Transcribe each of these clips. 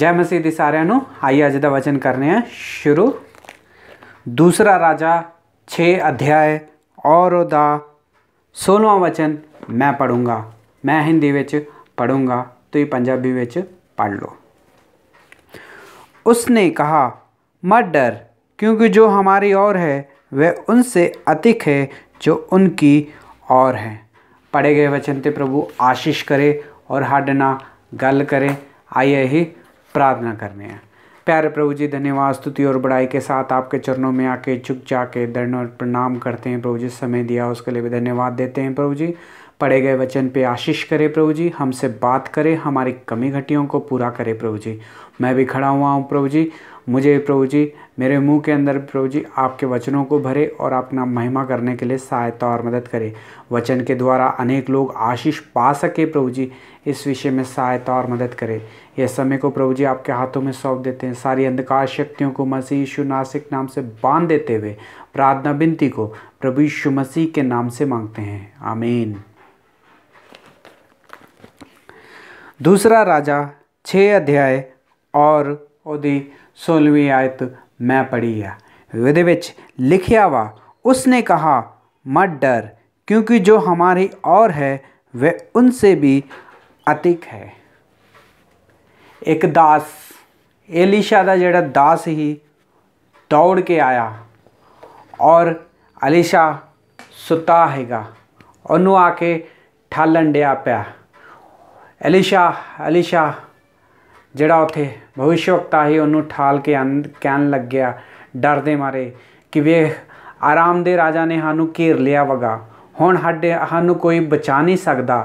जय मसीह सारे आइए अज का वचन करने हैं शुरू दूसरा राजा छे अध्याय और सोलवा वचन मैं पढ़ूंगा मैं हिंदी में पढ़ूंगा तो पंजाबी पढ़ लो उसने कहा मत डर क्योंकि जो हमारी और है वह उनसे अधिक है जो उनकी और है पढ़े गए वचन ते प्रभु आशीष करे और ना गल करे आइए ही प्रार्थना करने हैं प्यारे प्रभु जी धन्यवाद स्तुति और बड़ाई के साथ आपके चरणों में आके झुक जाके दंड और प्रणाम करते हैं प्रभु जी समय दिया उसके लिए भी धन्यवाद देते हैं प्रभु जी पढ़े गए वचन पे आशीष करें प्रभु जी हमसे बात करें हमारी कमी घटियों को पूरा करें प्रभु जी मैं भी खड़ा हुआ हूँ प्रभु जी मुझे प्रभु जी मेरे मुंह के अंदर प्रभु जी आपके वचनों को भरे और अपना महिमा करने के लिए सहायता और मदद करे वचन के द्वारा अनेक लोग आशीष पा सके प्रभु जी इस विषय में सहायता और मदद करे यह समय को प्रभु जी आपके हाथों में सौंप देते हैं सारी अंधकार शक्तियों को मसीह यीशु नासिक नाम से बांध देते हुए प्रार्थना विनती को प्रभु यीशु मसीह के नाम से मांगते हैं आमीन दूसरा राजा छः अध्याय और उदी सोलहवीं आयत मैं पढ़ी है वे लिखिया वा उसने कहा मत डर क्योंकि जो हमारी और है वह उनसे भी अतिक है एक दास एलिशा का जोड़ा दास ही दौड़ के आया और अलीशा सुता हैगा ओनू आके ठालन डया पाया एलिशा अलीशा ਜਿਹੜਾ ਉੱਥੇ ਭਵਿਸ਼ਵਕਤਾ ਹੀ ਉਹਨੂੰ ਠਾਲ ਕੇ ਅੰਦ ਕਹਿਣ ਲੱਗਿਆ ਡਰ ਦੇ ਮਾਰੇ ਕਿ ਵੇਖ ਆਰਾਮ ਦੇ ਰਾਜਾ ਨੇ ਸਾਨੂੰ ਘੇਰ ਲਿਆ ਵਗਾ ਹੁਣ ਸਾਡੇ ਸਾਨੂੰ ਕੋਈ ਬਚਾ ਨਹੀਂ ਸਕਦਾ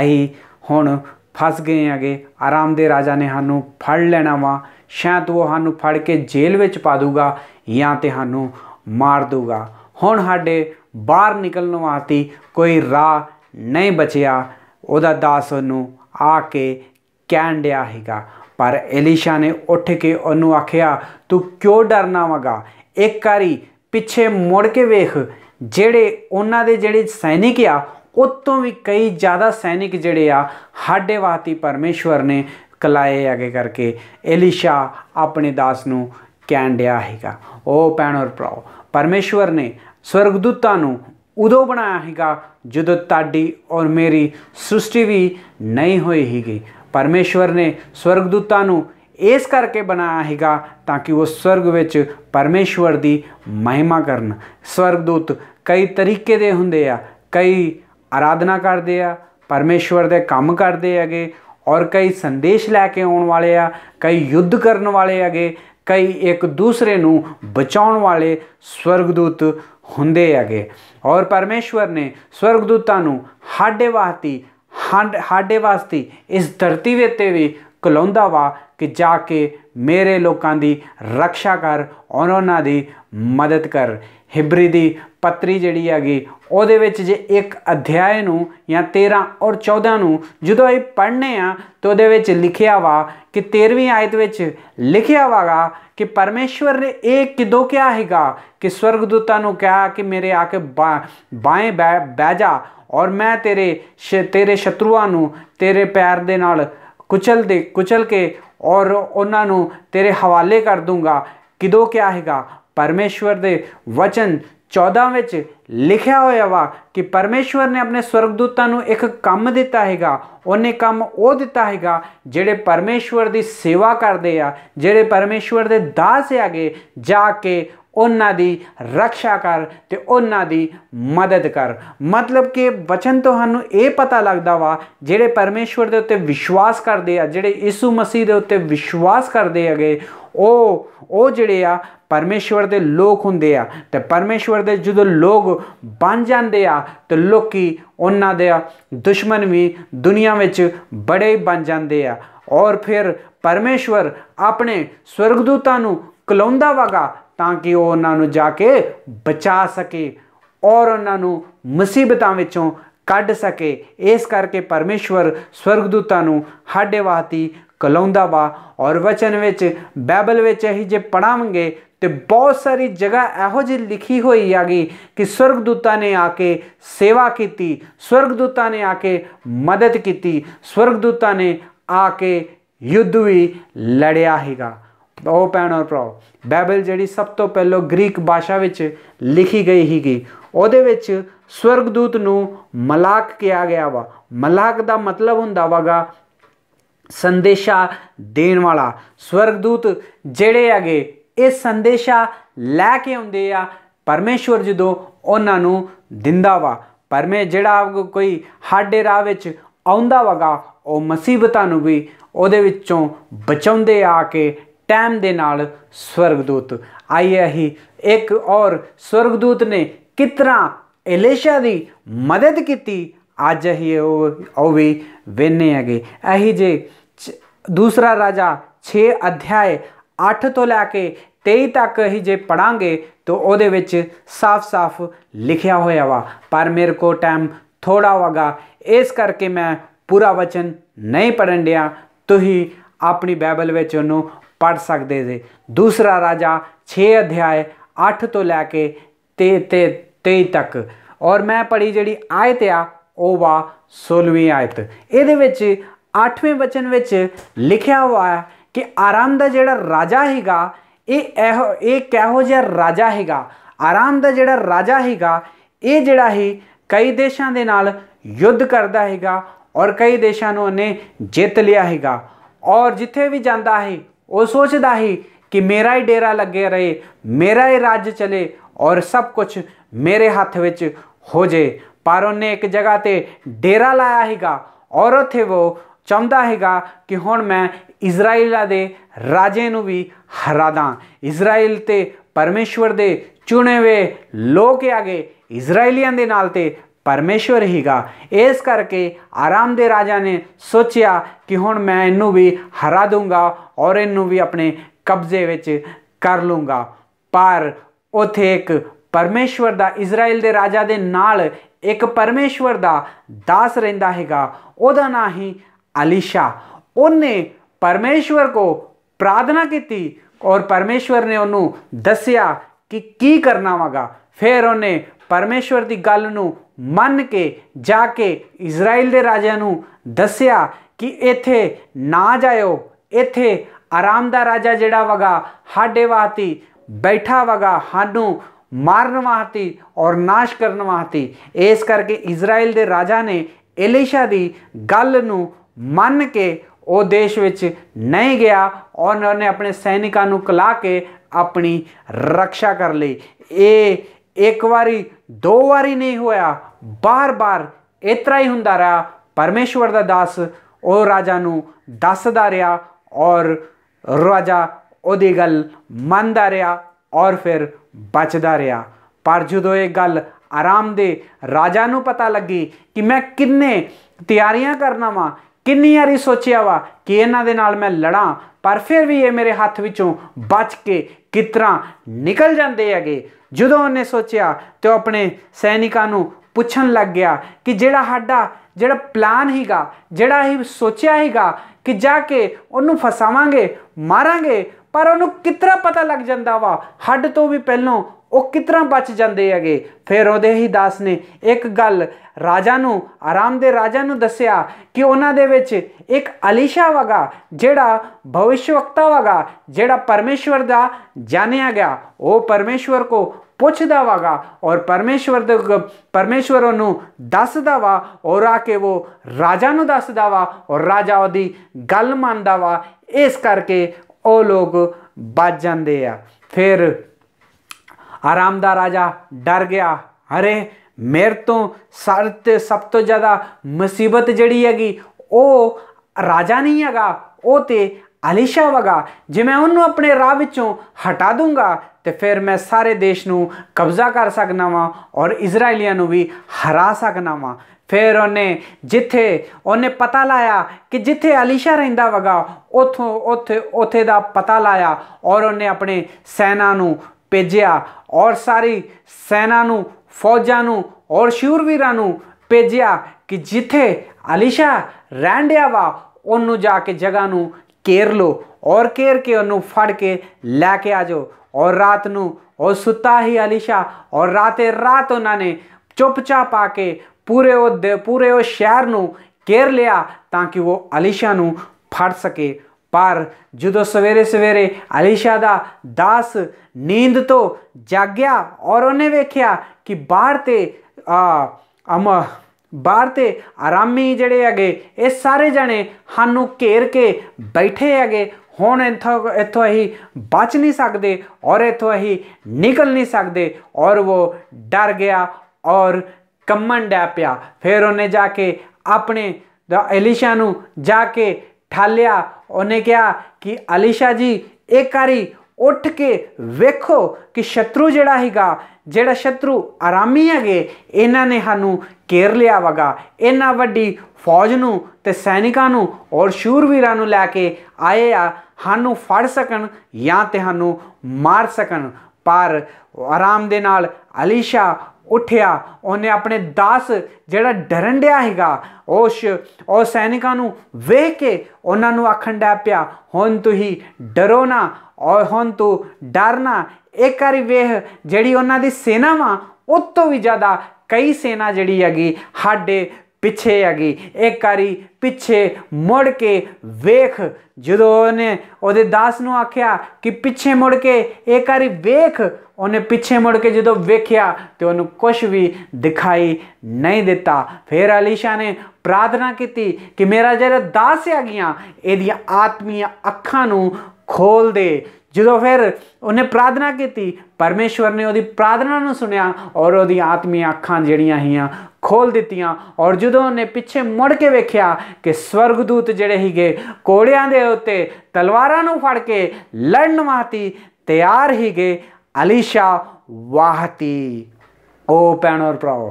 ਅਸੀਂ ਹੁਣ ਫਸ ਗਏ ਆਗੇ ਆਰਾਮ ਦੇ ਰਾਜਾ ਨੇ ਸਾਨੂੰ ਫੜ ਲੈਣਾ ਵਾ ਸ਼ਾਇਦ ਉਹ ਸਾਨੂੰ ਫੜ ਕੇ ਜੇਲ੍ਹ ਵਿੱਚ ਪਾ ਦੂਗਾ ਜਾਂ ਤੇ ਸਾਨੂੰ ਮਾਰ ਦੂਗਾ ਹੁਣ ਸਾਡੇ ਬਾਹਰ ਨਿਕਲਣ ਵਾਸਤੇ ਕੋਈ ਰਾਹ ਨਹੀਂ ਬਚਿਆ ਉਹਦਾ ਦਾਸ ਨੂੰ ਆ ਕੇ ਕਹਿਣ ਡਿਆ ਹੈਗਾ ਪਰ ਐਲੀਸ਼ਾ ਨੇ ਉੱਠ ਕੇ ਉਹਨੂੰ ਆਖਿਆ ਤੂੰ ਕਿਉਂ ਡਰਨਾ ਵਗਾ ਇੱਕ ਵਾਰੀ ਪਿੱਛੇ ਮੁੜ ਕੇ ਵੇਖ ਜਿਹੜੇ ਉਹਨਾਂ ਦੇ ਜਿਹੜੇ ਸੈਨਿਕ ਆ ਉਤੋਂ ਵੀ ਕਈ ਜ਼ਿਆਦਾ ਸੈਨਿਕ ਜਿਹੜੇ ਆ ਸਾਡੇ ਵਾਤੀ ਪਰਮੇਸ਼ਵਰ ਨੇ ਕਲਾਏ ਅਗੇ ਕਰਕੇ ਐਲੀਸ਼ਾ ਆਪਣੇ ਦਾਸ ਨੂੰ ਕਹਿਣ ਡਿਆ ਹੈਗਾ ਉਹ ਭੈਣੋ ਭਰਾਓ ਪਰਮੇਸ਼ਵਰ ਨੇ ਸਵਰਗਦੂਤਾਂ ਨੂੰ ਉਦੋਂ ਬਣਾਇਆ ਹੈਗਾ ਜਦੋਂ ਤੁਹਾਡੀ ਔਰ ਮੇਰੀ ਸ੍ਰਿਸ਼ਟੀ ਵੀ ਨਹੀਂ ਹੋਈ ਹੈਗੀ ਪਰਮੇਸ਼ਵਰ ਨੇ ਸਵਰਗਦੂਤਾਂ ਨੂੰ ਇਸ ਕਰਕੇ ਬਣਾਇਆ ਹੈਗਾ ਤਾਂ ਕਿ ਉਹ ਸਵਰਗ ਵਿੱਚ ਪਰਮੇਸ਼ਵਰ ਦੀ ਮਹਿਮਾ ਕਰਨ ਸਵਰਗਦੂਤ ਕਈ ਤਰੀਕੇ ਦੇ ਹੁੰਦੇ ਆ ਕਈ ਆਰਾਧਨਾ ਕਰਦੇ ਆ ਪਰਮੇਸ਼ਵਰ ਦੇ ਕੰਮ ਕਰਦੇ ਹੈਗੇ ਔਰ ਕਈ ਸੰਦੇਸ਼ ਲੈ ਕੇ ਆਉਣ ਵਾਲੇ ਆ ਕਈ ਯੁੱਧ ਕਰਨ ਵਾਲੇ ਹੈਗੇ ਕਈ ਇੱਕ ਦੂਸਰੇ ਨੂੰ ਬਚਾਉਣ ਵਾਲੇ ਸਵਰਗਦੂਤ ਹੁੰਦੇ ਹੈਗੇ ਔਰ ਪਰਮੇਸ਼ਵਰ ਨੇ ਸਵਰਗਦੂਤਾਂ ਨੂੰ ਸਾਡੇ ਵਾਹਤੀ ਸਾਡੇ ਵਾਸਤੇ ਇਸ ਧਰਤੀ ਦੇ ਤੇ ਵੀ ਕਲਾਉਂਦਾ ਵਾ ਕਿ ਜਾ ਕੇ ਮੇਰੇ ਲੋਕਾਂ ਦੀ ਰੱਖਿਆ ਕਰ ਉਹਨਾਂ ਦੀ ਮਦਦ ਕਰ ਹਿਬਰੀ ਦੀ ਪੱਤਰੀ ਜਿਹੜੀ ਹੈਗੀ ਉਹਦੇ ਵਿੱਚ ਜੇ ਇੱਕ ਅਧਿਆਇ ਨੂੰ ਜਾਂ 13 ਔਰ 14 ਨੂੰ ਜਦੋਂ ਇਹ ਪੜ੍ਹਨੇ ਆ ਤਾਂ ਉਹਦੇ ਵਿੱਚ ਲਿਖਿਆ ਵਾ ਕਿ 13ਵੀਂ ਆਇਤ ਵਿੱਚ ਲਿਖਿਆ ਵਾਗਾ ਕਿ ਪਰਮੇਸ਼ਵਰ ਨੇ ਇਹ ਕਿਦੋਂ ਕਿਹਾ ਹੈਗਾ ਕਿ ਸਵਰਗਦੂਤਾਂ ਨੂੰ ਕਿਹਾ ਕਿ ਮੇਰੇ ਆ ਕੇ ਬਾਏ ਬਹਿ ਜਾ ਔਰ ਮੈਂ ਤੇਰੇ ਤੇਰੇ ਸ਼ਤਰੂਆਂ ਨੂੰ ਤੇਰੇ ਪੈਰ ਦੇ ਨਾਲ ਕੁਚਲ ਦੇ ਕੁਚਲ ਕੇ ਔਰ ਉਹਨਾਂ ਨੂੰ ਤੇਰੇ ਹਵਾਲੇ ਕਰ ਦੂੰਗਾ ਕਿਦੋਂ ਕਿਹਾ ਹੈਗਾ ਪਰਮੇਸ਼ਵਰ ਦੇ ਵਚਨ 14 ਵਿੱਚ ਲਿਖਿਆ ਹੋਇਆ ਵਾ ਕਿ ਪਰਮੇਸ਼ਵਰ ਨੇ ਆਪਣੇ ਸਵਰਗਦੂਤਾਂ ਨੂੰ ਇੱਕ ਕੰਮ ਦਿੱਤਾ ਹੈਗਾ ਉਹਨੇ ਕੰਮ ਉਹ ਦਿੱਤਾ ਹੈਗਾ ਜਿਹੜੇ ਪਰਮੇਸ਼ਵਰ ਦੀ ਸੇਵਾ ਕਰਦੇ ਆ ਜਿਹੜੇ ਪਰਮੇਸ਼ਵਰ ਦੇ ਦਾਸ ਹੈਗੇ ਜਾ ਕੇ ਉਹਨਾਂ ਦੀ ਰੱਖਿਆ ਕਰ ਤੇ ਉਹਨਾਂ ਦੀ ਮਦਦ ਕਰ ਮਤਲਬ ਕਿ ਵਚਨ ਤੁਹਾਨੂੰ ਇਹ ਪਤਾ ਲੱਗਦਾ ਵਾ ਜਿਹੜੇ ਪਰਮੇਸ਼ਵਰ ਦੇ ਉੱਤੇ ਵਿਸ਼ਵਾਸ ਕਰਦੇ ਆ ਜਿਹੜੇ ਯਿਸੂ ਮਸੀਹ ਦੇ ਉੱਤੇ ਵਿਸ਼ਵਾਸ ਕਰਦੇ ਹੈਗੇ ਉਹ ਉਹ ਜਿਹੜੇ ਆ ਪਰਮੇਸ਼ਵਰ ਦੇ ਲੋਕ ਹੁੰਦੇ ਆ ਤੇ ਪਰਮੇਸ਼ਵਰ ਦੇ ਜਦੋਂ ਲੋਕ ਬਣ ਜਾਂਦੇ ਆ ਤੇ ਲੋਕੀ ਉਹਨਾਂ ਦੇ ਦੁਸ਼ਮਣ ਵੀ ਦੁਨੀਆ ਵਿੱਚ ਬੜੇ ਬਣ ਜਾਂਦੇ ਆ ਔਰ ਫਿਰ ਪਰਮੇਸ਼ਵਰ ਆਪਣੇ ਸਵਰਗਦੂਤਾਂ ਨੂੰ ਕਲਾਉਂਦਾ ਵਗਾ ਤਾਂ ਕਿ ਉਹ ਉਹਨਾਂ ਨੂੰ ਜਾ ਕੇ ਬਚਾ ਸਕੇ ਔਰ ਉਹਨਾਂ ਨੂੰ ਮੁਸੀਬਤਾਂ ਵਿੱਚੋਂ ਕੱਢ ਸਕੇ ਇਸ ਕਰਕੇ ਪਰਮੇਸ਼ਵਰ ਸਵਰਗਦੂਤਾਂ ਨੂੰ ਸਾਡੇ ਵਾਹਤੀ ਕਲਾਉਂਦਾ ਵਾ ਔਰ ਵਚਨ ਵਿੱਚ ਬਾਈਬਲ ਵਿੱਚ ਅਸੀਂ ਜੇ ਪੜਾਵਾਂਗੇ ਤੇ ਬਹੁਤ ਸਾਰੀ ਜਗ੍ਹਾ ਇਹੋ ਜਿਹੀ ਲਿਖੀ ਹੋਈ ਆਗੀ ਕਿ ਸਵਰਗਦੂਤਾਂ ਨੇ ਆ ਕੇ ਸੇਵਾ ਕੀਤੀ ਸਵਰਗਦੂਤਾਂ ਨੇ ਆ ਕੇ ਮਦਦ ਕੀਤੀ ਸਵਰਗਦੂਤਾਂ ਨੇ ਆ ਕੇ ਯੁੱਧ ਵੀ ਲੜਿਆ ਹੈਗਾ ਉਹ ਭੈਣ ਔਰ ਭਰਾ ਬਾਈਬਲ ਜਿਹੜੀ ਸਭ ਤੋਂ ਪਹਿਲਾਂ ਗ੍ਰੀਕ ਭਾਸ਼ਾ ਵਿੱਚ ਲਿਖੀ ਗਈ ਹੀਗੀ ਉਹਦੇ ਵਿੱਚ ਸਵਰਗਦੂਤ ਨੂੰ ਮਲਾਕ ਕਿਹਾ ਗਿਆ ਵਾ ਮਲਾਕ ਦਾ ਮਤਲਬ ਹੁੰਦਾ ਵਾਗਾ ਸੰਦੇਸ਼ਾ ਦੇਣ ਵਾਲਾ ਸਵਰਗਦੂਤ ਜਿਹੜੇ ਹੈਗੇ ਇਹ ਸੰਦੇਸ਼ਾ ਲੈ ਕੇ ਆਉਂਦੇ ਆ ਪਰਮੇਸ਼ਵਰ ਜਦੋਂ ਉਹਨਾਂ ਨੂੰ ਦਿੰਦਾ ਵਾ ਪਰਮੇ ਜਿਹੜਾ ਕੋਈ ਹਾਡੇ ਰਾਹ ਵਿੱਚ ਆਉਂਦਾ ਵਗਾ ਉਹ ਮੁਸੀਬਤਾਂ ਨੂੰ ਵੀ ਉਹਦੇ ਵਿੱਚੋਂ ਬਚਾਉਂਦੇ ਆ ਕੇ ਟਾਈਮ ਦੇ ਨਾਲ ਸਵਰਗਦੂਤ ਆਇਆ ਹੀ ਇੱਕ ਔਰ ਸਵਰਗਦੂਤ ਨੇ ਕਿਤਨਾ ਇਲੇਸ਼ਾ ਦੀ ਮਦਦ ਕੀਤੀ ਅੱਜ ਹੀ ਉਹ ਉਹ ਵੀ ਵੇਨੇ ਹੈਗੇ ਇਹੀ ਜੇ दूसरा राजा छे अध्याय ਅੱਠ ਤੋਂ ਲੈ ਕੇ 23 ਤੱਕ ਹੀ ਜੇ ਪੜਾਂਗੇ ਤਾਂ ਉਹਦੇ ਵਿੱਚ ਸਾਫ਼-ਸਾਫ਼ ਲਿਖਿਆ ਹੋਇਆ ਵਾ ਪਰ ਮੇਰੇ ਕੋ ਟਾਈਮ ਥੋੜਾ ਵਗਾ ਇਸ ਕਰਕੇ ਮੈਂ ਪੂਰਾ ਵਚਨ ਨਹੀਂ ਪੜਨ ਡਿਆ ਤੁਸੀਂ ਆਪਣੀ ਬਾਈਬਲ ਵਿੱਚ ਉਹਨੂੰ ਪੜ ਸਕਦੇ ਜੇ ਦੂਸਰਾ ਰਾਜਾ 6 ਅਧਿਆਇ 8 ਤੋਂ ਲੈ ਕੇ 23 ਤੇ 23 ਤੱਕ ਔਰ ਮੈਂ ਪੜੀ ਜਿਹੜੀ ਆਇਤ ਆ ਉਹ ਵਾ 16ਵੀਂ ਆਇਤ ਇਹਦੇ ਵਿੱਚ आठवें वचन लिखा हुआ है कि आराम का जोड़ा राजा है यहो जहा राजा है आराम का जोड़ा राजा है ये जड़ा ही कई देशों के नाल युद्ध करता है और कई देशों उन्हें जित लिया है और जिथे भी जाता है वो सोचता है कि मेरा ही डेरा लगे रहे मेरा ही राज्य चले और सब कुछ मेरे हाथ में हो जाए पर उन्हें एक जगह पर डेरा लाया है और उ वो ਚਾਹੁੰਦਾ ਹੈਗਾ ਕਿ ਹੁਣ ਮੈਂ ਇਜ਼ਰਾਈਲ ਦੇ ਰਾਜੇ ਨੂੰ ਵੀ ਹਰਾ ਦਾਂ ਇਜ਼ਰਾਈਲ ਤੇ ਪਰਮੇਸ਼ਵਰ ਦੇ ਚੁਣੇ ਹੋਏ ਲੋਕ ਆਗੇ ਇਜ਼ਰਾਈਲੀਆਂ ਦੇ ਨਾਲ ਤੇ ਪਰਮੇਸ਼ਵਰ ਹੀਗਾ ਇਸ ਕਰਕੇ ਆਰਾਮ ਦੇ ਰਾਜਾ ਨੇ ਸੋਚਿਆ ਕਿ ਹੁਣ ਮੈਂ ਇਹਨੂੰ ਵੀ ਹਰਾ ਦੂੰਗਾ ਔਰ ਇਹਨੂੰ ਵੀ ਆਪਣੇ ਕਬਜ਼ੇ ਵਿੱਚ ਕਰ ਲੂੰਗਾ ਪਰ ਉਥੇ ਇੱਕ ਪਰਮੇਸ਼ਵਰ ਦਾ ਇਜ਼ਰਾਈਲ ਦੇ ਰਾਜਾ ਦੇ ਨਾਲ ਇੱਕ ਪਰਮੇਸ਼ਵਰ ਦਾ ਦਾਸ ਰਹਿੰਦਾ ਹੈਗਾ ਉਹਦਾ ਨਾਂ ਹੀ अलीशा उनने परमेश्वर को प्रार्थना की और परमेश्वर ने उन्हें दसिया कि की करना वगा फिर उन्हें परमेश्वर की गल न मन के जाके इजराइल के राजा दसिया कि इतने ना जायो इतने आराम का राजा जड़ा वगा हाडे वाहती बैठा वगा हानू मारन वाहती और नाश करन वाहती इस करके इजराइल के राजा ने एलिशा की गल में ਮੰਨ ਕੇ ਉਹ ਦੇਸ਼ ਵਿੱਚ ਨਹੀਂ ਗਿਆ ਉਹਨਾਂ ਨੇ ਆਪਣੇ ਸੈਨਿਕਾਂ ਨੂੰ ਕਲਾ ਕੇ ਆਪਣੀ ਰੱਖਿਆ ਕਰ ਲਈ ਇਹ ਇੱਕ ਵਾਰੀ ਦੋ ਵਾਰੀ ਨਹੀਂ ਹੋਇਆ ਬਾਰ-ਬਾਰ ਇਤਰਾ ਹੀ ਹੁੰਦਾ ਰਿਹਾ ਪਰਮੇਸ਼ਵਰ ਦਾ ਦਾਸ ਉਹ ਰਾਜਾ ਨੂੰ ਦੱਸਦਾ ਰਿਹਾ ਔਰ ਰਾਜਾ ਉਹਦੀ ਗੱਲ ਮੰਨਦਾ ਰਿਹਾ ਔਰ ਫਿਰ ਬਚਦਾ ਰਿਹਾ ਪਰ ਜਦੋਂ ਇਹ ਗੱਲ ਆਰਾਮ ਦੇ ਰਾਜਾ ਨੂੰ ਪਤਾ ਲੱਗੀ ਕਿ ਮੈਂ ਕਿੰਨੇ ਤਿਆਰੀਆਂ ਕਰਨਾ ਵਾਂ ਕਿੰਨੀ ਵਾਰੀ ਸੋਚਿਆ ਵਾ ਕਿ ਇਹਨਾਂ ਦੇ ਨਾਲ ਮੈਂ ਲੜਾਂ ਪਰ ਫਿਰ ਵੀ ਇਹ ਮੇਰੇ ਹੱਥ ਵਿੱਚੋਂ ਬਚ ਕੇ ਕਿਤਰਾ ਨਿਕਲ ਜਾਂਦੇ ਹੈਗੇ ਜਦੋਂ ਉਹਨੇ ਸੋਚਿਆ ਤੇ ਉਹ ਆਪਣੇ ਸੈਨਿਕਾਂ ਨੂੰ ਪੁੱਛਣ ਲੱਗ ਗਿਆ ਕਿ ਜਿਹੜਾ ਸਾਡਾ ਜਿਹੜਾ ਪਲਾਨ ਹੀਗਾ ਜਿਹੜਾ ਹੀ ਸੋਚਿਆ ਹੀਗਾ ਕਿ ਜਾ ਕੇ ਉਹਨੂੰ ਫਸਾਵਾਂਗੇ ਮਾਰਾਂਗੇ ਪਰ ਉਹਨੂੰ ਕਿਤਰਾ ਪਤਾ ਲੱਗ ਜਾਂਦਾ ਵਾ ਹੱਡ ਤੋਂ ਵੀ ਪਹਿਲਾਂ ਉਹ ਕਿਤਨਾ ਬਚ ਜਾਂਦੇ ਹੈਗੇ ਫਿਰ ਉਹਦੇ ਹੀ ਦਾਸ ਨੇ ਇੱਕ ਗੱਲ ਰਾਜਾ ਨੂੰ ਆਰਾਮ ਦੇ ਰਾਜਾ ਨੂੰ ਦੱਸਿਆ ਕਿ ਉਹਨਾਂ ਦੇ ਵਿੱਚ ਇੱਕ ਅਲੀਸ਼ਾ ਵਗਾ ਜਿਹੜਾ ਭਵਿਸ਼ਵਕਤਾ ਵਗਾ ਜਿਹੜਾ ਪਰਮੇਸ਼ਵਰ ਦਾ ਜਾਣਿਆ ਗਿਆ ਉਹ ਪਰਮੇਸ਼ਵਰ ਕੋ ਪੁੱਛਦਾ ਵਗਾ ਔਰ ਪਰਮੇਸ਼ਵਰ ਦੇ ਪਰਮੇਸ਼ਵਰ ਨੂੰ ਦੱਸਦਾ ਵਾ ਔਰ ਆ ਕੇ ਉਹ ਰਾਜਾ ਨੂੰ ਦੱਸਦਾ ਵਾ ਔਰ ਰਾਜਾ ਉਹਦੀ ਗੱਲ ਮੰਨਦਾ ਵਾ ਇਸ ਕਰਕੇ ਉਹ ਲੋਕ ਬਚ ਜਾਂਦੇ ਆ ਫਿਰ ਆਰਾਮ ਦਾ ਰਾਜਾ ਡਰ ਗਿਆ ਅਰੇ ਮੇਰ ਤੋਂ ਤੇ ਸਭ ਤੋਂ ਜ਼ਿਆਦਾ ਮੁਸੀਬਤ ਜਿਹੜੀ ਹੈਗੀ ਉਹ ਰਾਜਾ ਨਹੀਂ ਹੈਗਾ ਉਹ ਤੇ ਅਲੀਸ਼ਾ ਵਗਾ ਜੇ ਮੈਂ ਉਹਨੂੰ ਆਪਣੇ ਰਾਹ ਵਿੱਚੋਂ ਹਟਾ ਦੂੰਗਾ ਤੇ ਫਿਰ ਮੈਂ ਸਾਰੇ ਦੇਸ਼ ਨੂੰ ਕਬਜ਼ਾ ਕਰ ਸਕਣਾ ਵਾਂ ਔਰ ਇਜ਼ਰਾਈਲੀਆਂ ਨੂੰ ਵੀ ਹਰਾ ਸਕਣਾ ਵਾਂ ਫਿਰ ਉਹਨੇ ਜਿੱਥੇ ਉਹਨੇ ਪਤਾ ਲਾਇਆ ਕਿ ਜਿੱਥੇ ਅਲੀਸ਼ਾ ਰਹਿੰਦਾ ਵਗਾ ਉਥੋਂ ਉਥੇ ਉਥੇ ਦਾ ਪਤਾ ਲਾਇਆ ਔਰ ਉਹਨੇ ਆਪਣੇ ਸੈਨਾ ਨੂੰ भेजा और सारी सेना फौजा और शूरवीर भेजिया कि जिथे अलीशा रहा वा ओनू जाके जगह न घेर लो और घेर के ओनू फड़ के लैके आ जाओ और रात न और सुता ही अलीशा और रात रात उन्होंने चुप चाप आ के पूरे वो पूरे वो शहर न घेर लिया ताकि वो अलीशा फड़ सके पर जो सवेरे सवेरे अलीशा ਦਾ ਦਾਸ ਨੀਂਦ ਤੋਂ ਜਾਗਿਆ ਔਰ ਉਹਨੇ ਵੇਖਿਆ ਕਿ ਬਾਹਰ ਤੇ ਆ ਅਮ ਬਾਹਰ ਤੇ ਆਰਾਮੀ ਜਿਹੜੇ ਹੈਗੇ ਇਹ ਸਾਰੇ ਜਣੇ ਸਾਨੂੰ ਘੇਰ ਕੇ ਬੈਠੇ ਹੈਗੇ ਹੁਣ ਇੱਥੋਂ ਇੱਥੋਂ ਅਸੀਂ ਬਚ ਨਹੀਂ ਸਕਦੇ ਔਰ ਇੱਥੋਂ ਅਸੀਂ ਨਿਕਲ ਨਹੀਂ ਸਕਦੇ ਔਰ ਉਹ ਡਰ ਗਿਆ ਔਰ ਕੰਮਣ ਡੈ ਪਿਆ ਫਿਰ ਉਹਨੇ ਜਾ ਕੇ ਆਪਣੇ ਦਾ ਐਲੀਸ਼ਾ ਨੂੰ ਜਾ ਕੇ ठाल लिया उन्हें क्या कि अलीशा जी एक कारी ਉੱਠ ਕੇ ਵੇਖੋ ਕਿ ਸ਼ਤਰੂ ਜਿਹੜਾ ਹੈਗਾ ਜਿਹੜਾ ਸ਼ਤਰੂ ਆਰਾਮੀ ਹੈਗੇ ਇਹਨਾਂ ਨੇ ਸਾਨੂੰ ਘੇਰ ਲਿਆ ਵਗਾ ਇਹਨਾਂ ਵੱਡੀ ਫੌਜ ਨੂੰ ਤੇ ਸੈਨਿਕਾਂ ਨੂੰ ਔਰ ਸ਼ੂਰਵੀਰਾਂ ਨੂੰ ਲੈ ਕੇ ਆਏ ਆ ਸਾਨੂੰ ਫੜ ਸਕਣ ਜਾਂ ਤੇ ਸਾਨੂੰ ਮਾਰ ਸਕਣ ਪਰ ਆਰਾਮ ਦੇ ਨਾਲ ਅਲੀਸ਼ਾ ਉੱਠਿਆ ਉਹਨੇ ਆਪਣੇ ਦਾਸ ਜਿਹੜਾ ਡਰਨ ਡਿਆ ਹੈਗਾ ਉਸ ਉਹ ਸੈਨਿਕਾਂ ਨੂੰ ਵੇਖ ਕੇ ਉਹਨਾਂ ਨੂੰ ਆਖਣ ਡਿਆ ਪਿਆ ਹੁਣ ਤੁਸੀਂ ਡਰੋ ਨਾ ਔਰ ਹੁਣ ਤੂੰ ਡਰਨਾ ਇੱਕ ਵਾਰੀ ਵੇਖ ਜਿਹੜੀ ਉਹਨਾਂ ਦੀ ਸੈਨਾ ਵਾ ਉਤੋਂ ਵੀ ਜ਼ਿਆਦਾ ਕਈ ਸੈਨਾ ਜਿਹੜੀ ਹੈਗੀ ਸਾਡੇ ਪਿੱਛੇ ਹੈਗੀ ਇੱਕ ਵਾਰੀ ਪਿੱਛੇ ਮੁੜ ਕੇ ਵੇਖ ਜਦੋਂ ਉਹਨੇ ਉਹਦੇ ਦਾਸ ਨੂੰ ਆਖਿਆ ਕਿ ਪਿੱਛੇ ਮੁੜ ਕੇ ਇੱਕ ਵਾਰੀ ਵੇਖ उन्हें पीछे मुड़ के जो वेख्या तो उन्हें कुछ भी दिखाई नहीं दिता फिर अलीशा ने प्रार्थना की कि मेरा जरा दास है अगियां एदिया आत्मीय अखा खोल दे ਜਦੋਂ ਫਿਰ ਉਹਨੇ ਪ੍ਰਾਰਥਨਾ ਕੀਤੀ ਪਰਮੇਸ਼ਵਰ ਨੇ ਉਹਦੀ ਪ੍ਰਾਰਥਨਾ ਨੂੰ ਸੁਣਿਆ ਔਰ ਉਹਦੀ ਆਤਮੀ ਅੱਖਾਂ ਜਿਹੜੀਆਂ ਹੀਆਂ ਖੋਲ ਦਿੱਤੀਆਂ ਔਰ ਜਦੋਂ ਉਹਨੇ ਪਿੱਛੇ ਮੁੜ ਕੇ ਵੇਖਿਆ ਕਿ ਸਵਰਗਦੂਤ ਜਿਹੜੇ ਹੀਗੇ ਕੋੜਿਆਂ ਦੇ ਉੱਤੇ ਤਲਵਾਰਾਂ ਨੂੰ ਫੜ ਕੇ ਲੜਨ ਵਾਸਤੇ ਤਿਆਰ ਹੀਗੇ अलीशा वाहती ओ पैण और प्राओ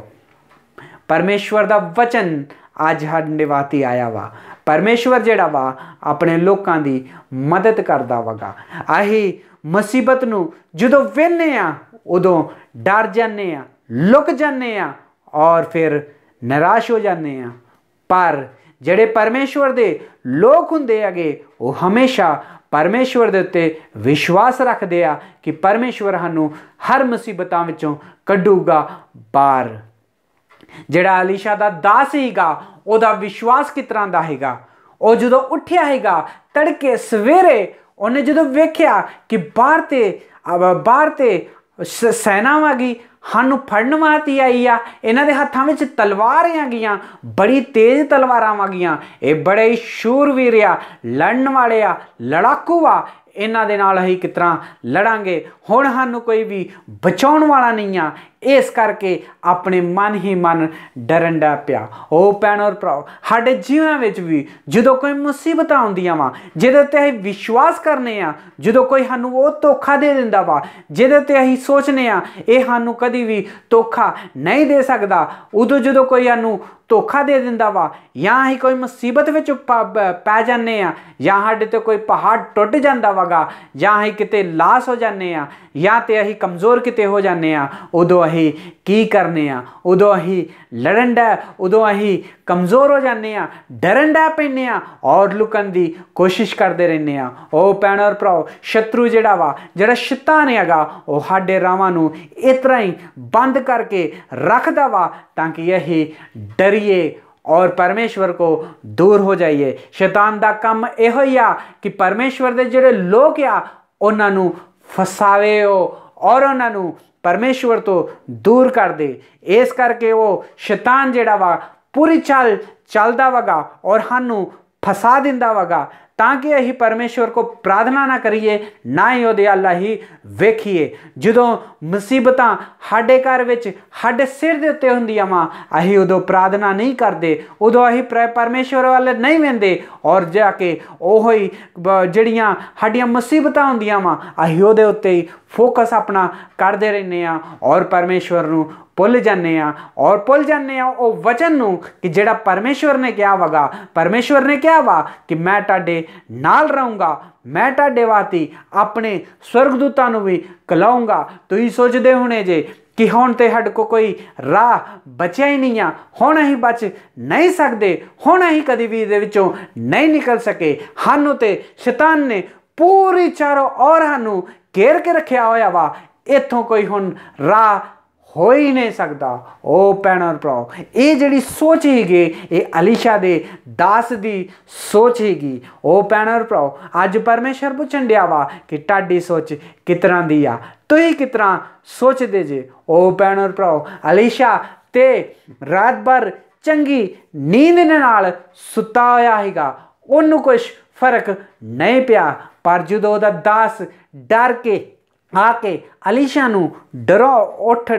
परमेश्वर ਦਾ ਵਚਨ ਅੱਜ ਸਾਡੇ ਵਾਤੀ ਆਇਆ ਵਾ ਪਰਮੇਸ਼ਵਰ ਜਿਹੜਾ ਵਾ ਆਪਣੇ ਲੋਕਾਂ ਦੀ ਮਦਦ ਕਰਦਾ ਵਗਾ ਆਹੀ ਮੁਸੀਬਤ ਨੂੰ ਜਦੋਂ ਵੇਨੇ ਆ ਉਦੋਂ ਡਰ ਜਾਂਦੇ ਆ ਲੁਕ ਜਾਂਦੇ ਆ ਔਰ ਫਿਰ ਨਿਰਾਸ਼ ਹੋ ਜਾਂਦੇ ਆ ਪਰ ਜਿਹੜੇ ਪਰਮੇਸ਼ਵਰ ਦੇ ਲੋਕ ਹੁੰਦੇ ਹੈਗੇ ਉਹ ਹਮੇਸ਼ਾ ਪਰਮੇਸ਼ਵਰ ਦੇ ਉੱਤੇ ਵਿਸ਼ਵਾਸ ਰੱਖਦੇ ਆ ਕਿ ਪਰਮੇਸ਼ਵਰ ਸਾਨੂੰ ਹਰ ਮੁਸੀਬਤਾਂ ਵਿੱਚੋਂ ਕੱਢੂਗਾ ਬਾਹਰ ਜਿਹੜਾ ਅਲੀਸ਼ਾ ਦਾ ਦਾਸ ਹੀਗਾ ਉਹਦਾ ਵਿਸ਼ਵਾਸ ਕਿ ਤਰ੍ਹਾਂ ਦਾ ਹੈਗਾ ਉਹ ਜਦੋਂ ਉੱਠਿਆ ਹੈਗਾ ਤੜਕੇ ਸਵੇਰੇ ਉਹਨੇ ਜਦੋਂ ਵੇਖਿਆ ਕਿ ਬਾਹਰ ਤੇ ਬਾਹਰ ਤੇ ਸੈਨਾ ਵਾਗੀ ਸਾਨੂੰ ਫੜਨ ਵਾਤੀ ਆਈ ਆ ਇਹਨਾਂ ਦੇ ਹੱਥਾਂ ਵਿੱਚ ਤਲਵਾਰਾਂ ਗਈਆਂ ਬੜੀ ਤੇਜ਼ ਤਲਵਾਰਾਂ ਵਾਗੀਆਂ ਇਹ ਬੜੇ ਸ਼ੂਰਵੀਰ ਆ ਲੜਨ ਵਾਲੇ ਆ ਲੜਾਕੂ ਆ ਇਹਨਾਂ ਦੇ ਨਾਲ ਅਸੀਂ ਕਿਤਰਾ ਲੜਾਂਗੇ ਹੁਣ ਸਾਨੂੰ ਕੋਈ ਵੀ ਬਚਾਉਣ ਵਾਲਾ ਨਹੀਂ ਆ ਇਸ ਕਰਕੇ ਆਪਣੇ ਮਨ ਹੀ ਮਨ ਡਰਨ ਦਾ ਪਿਆ ਉਹ ਪੈਣ ਔਰ ਭਰਾਓ ਸਾਡੇ ਜੀਵਨ ਵਿੱਚ ਵੀ ਜਦੋਂ ਕੋਈ ਮੁਸੀਬਤਾਂ ਆਉਂਦੀਆਂ ਵਾ ਜਿਹਦੇ ਤੇ ਅਸੀਂ ਵਿਸ਼ਵਾਸ ਕਰਨੇ ਆ ਜਦੋਂ ਕੋਈ ਸਾਨੂੰ ਉਹ ਧੋਖਾ ਦੇ ਦਿੰਦਾ ਵਾ ਜਿਹਦੇ ਤੇ ਅਸੀਂ ਸੋਚਨੇ ਆ ਇਹ ਸਾਨੂੰ ਕਦੀ ਵੀ ਧੋਖਾ ਨਹੀਂ ਦੇ ਸਕਦਾ ਉਦੋਂ ਜਦੋਂ ਕੋਈ ਸਾਨੂੰ ਧੋਖਾ ਦੇ ਦਿੰਦਾ ਵਾ ਜਾਂ ਹੀ ਕੋਈ ਮੁਸੀਬਤ ਵਿੱਚ ਪੈ ਜਾਂਦੇ ਆ ਜਾਂ ਸਾਡੇ ਤੇ ਕੋਈ ਪਹਾੜ ਟੁੱਟ ਜਾਂਦਾ ਵਗਾ ਜਾਂ ਹੀ ਕਿਤੇ ਲਾਸ ਹੋ ਜਾਂਦੇ ਆ ਜਾਂ ਤੇ ਅਸੀਂ ਕਮਜ਼ੋਰ ਕਿਤੇ ਹੋ ਜਾਂਦੇ ਆ ਉਦੋਂ ਅਸੀਂ ਕੀ ਕਰਨੇ ਆ ਉਦੋਂ ਅਸੀਂ ਲੜਨ ਦਾ ਉਦੋਂ ਅਸੀਂ ਕਮਜ਼ੋਰ ਹੋ ਜਾਂਦੇ ਆ ਡਰਨ ਦਾ ਪੈਨੇ ਆ ਔਰ ਲੁਕਣ ਦੀ ਕੋਸ਼ਿਸ਼ ਕਰਦੇ ਰਹਿੰਦੇ ਆ ਉਹ ਪੈਣ ਔਰ ਭਰਾਓ ਸ਼ਤਰੂ ਜਿਹੜਾ ਵਾ ਜਿਹੜਾ ਸ਼ੈਤਾਨ ਹੈਗਾ ਉਹ ਸਾਡੇ ਰਾਵਾਂ ਨੂੰ ਇਤਰਾ ਹੀ ਬੰਦ ਕਰਕੇ ਰੱਖਦਾ ਵਾ ਤਾਂ ਕਿ ਇਹ ਡਰੀਏ ਔਰ ਪਰਮੇਸ਼ਵਰ ਕੋ ਦੂਰ ਹੋ ਜਾਈਏ ਸ਼ੈਤਾਨ ਦਾ ਕੰਮ ਇਹੋ ਹੀ ਆ ਕਿ ਪਰਮੇਸ਼ਵਰ ਦੇ ਜਿਹੜੇ ਲੋਕ ਆ ਉਹਨਾਂ ਨੂੰ ਫਸਾਵੇ ਉਹ ਔਰ ਉਹਨਾਂ ਨੂੰ ਪਰਮੇਸ਼ਵਰ ਤੋਂ ਦੂਰ ਕਰ ਦੇ ਇਸ ਕਰਕੇ ਉਹ ਸ਼ੈਤਾਨ ਜਿਹੜਾ ਵਾ ਪੂਰੀ ਚਾਲ ਚੱਲਦਾ ਵਗਾ ਔਰ ਸਾਨੂੰ फंसा ਵਗਾ ਤਾਂ ਕਿ ਅਹੀ ਪਰਮੇਸ਼ਵਰ ਕੋ ਪ੍ਰਾਰਥਨਾ ਨਾ ਕਰੀਏ ਨਾ ਹੀ ਉਹਦੇ ਅੱਲਾ ਹੀ ਵੇਖੀਏ ਜਦੋਂ ਮੁਸੀਬਤਾਂ ਸਾਡੇ ਘਰ ਵਿੱਚ ਸਾਡੇ ਸਿਰ ਦੇ ਉੱਤੇ ਹੁੰਦੀਆਂ ਮਾਂ ਅਹੀ ਉਦੋਂ ਪ੍ਰਾਰਥਨਾ ਨਹੀਂ ਕਰਦੇ ਉਦੋਂ ਅਹੀ ਪਰਮੇਸ਼ਵਰ ਵੱਲ ਨਹੀਂ ਵੰਦੇ ਔਰ ਜਾ ਕੇ ਉਹ ਹੀ ਜਿਹੜੀਆਂ ਸਾਡੀਆਂ ਮੁਸੀਬਤਾਂ ਹੁੰਦੀਆਂ ਮਾਂ ਅਹੀ ਉਹਦੇ ਉੱਤੇ ਹੀ ਫੋਕਸ ਆਪਣਾ ਕਰਦੇ ਰਹਿੰਦੇ ਆ ਔਰ ਪਰਮੇਸ਼ਵਰ ਨੂੰ ਭੁੱਲ ਜਾਂਦੇ ਆ ਔਰ ਭੁੱਲ ਜਾਂਦੇ ਆ ਉਹ ਵਚਨ ਨੂੰ ਕਿ ਜਿਹੜਾ ਪਰਮੇਸ਼ਵਰ ਨੇ ਕਿਹਾ ਵਗਾ ਪਰਮੇਸ਼ਵਰ ਨੇ ਕਿਹਾ ਵਾ ਕਿ ਮੈਂ ਤੁਹਾਡੇ ਨਾਲ ਰਹੂੰਗਾ ਮੈਂ ਤੁਹਾਡੇ ਵਾਤੀ ਆਪਣੇ ਸਵਰਗਦੂਤਾਂ ਨੂੰ ਵੀ ਕਲਾਉਂਗਾ ਤੁਸੀਂ ਸੋਚਦੇ ਹੋਣੇ ਜੇ ਕਿ ਹੁਣ ਤੇ ਹੱਡ ਕੋ ਕੋਈ ਰਾਹ ਬਚਿਆ ਹੀ ਨਹੀਂ ਆ ਹੁਣ ਅਸੀਂ ਬਚ ਨਹੀਂ ਸਕਦੇ ਹੁਣ ਅਸੀਂ ਕਦੀ ਵੀ ਇਹਦੇ ਵਿੱਚੋਂ ਨਹੀਂ ਨਿਕਲ ਸਕੇ ਸਾਨੂੰ ਤੇ ਸ਼ੈਤਾਨ ਨੇ ਪੂਰੀ ਚਾਰੋਂ ਹਨ ਨੂੰ ਘੇਰ ਕੇ ਰੱਖਿਆ ਹੋਇਆ ਵਾ ਇੱਥੋਂ ਕੋਈ ਹੁਣ ਰਾਹ ਹੋ ਹੀ ਨਹੀਂ ਸਕਦਾ ਉਹ ਭੈਣ ਔਰ ਭਰਾਓ ਇਹ ਜਿਹੜੀ ਸੋਚ ਹੀਗੀ ਇਹ ਅਲੀਸ਼ਾ ਦੇ ਦਾਸ ਦੀ ਸੋਚ ਹੀਗੀ ਉਹ ਭੈਣ ਔਰ ਭਰਾਓ ਅੱਜ ਪਰਮੇਸ਼ਰ ਪੁੱਛਣ ਡਿਆ ਵਾ ਕਿ ਟਾਡੀ ਸੋਚ ਕਿਤਰਾਂ ਦੀ ਆ ਤੁਸੀਂ ਕਿਤਰਾਂ ਸੋਚਦੇ ਜੇ ਉਹ ਭੈਣ ਔਰ ਭਰਾਓ ਅਲੀਸ਼ਾ ਤੇ ਰਾਤ ਭਰ ਚੰਗੀ ਨੀਂਦ ਨਾਲ ਸੁੱਤਾ ਹੋਇਆ ਹੈਗਾ ਉਹਨੂੰ ਕੁਝ ਫਰਕ ਨਹੀਂ ਪਿਆ ਪਰ ਜਦੋਂ ਉਹਦਾ ਦਾਸ ਡਰ ਕੇ ਆ ਕੇ ਅਲੀਸ਼ਾ ਨੂੰ ਡਰੋ ਉੱਠ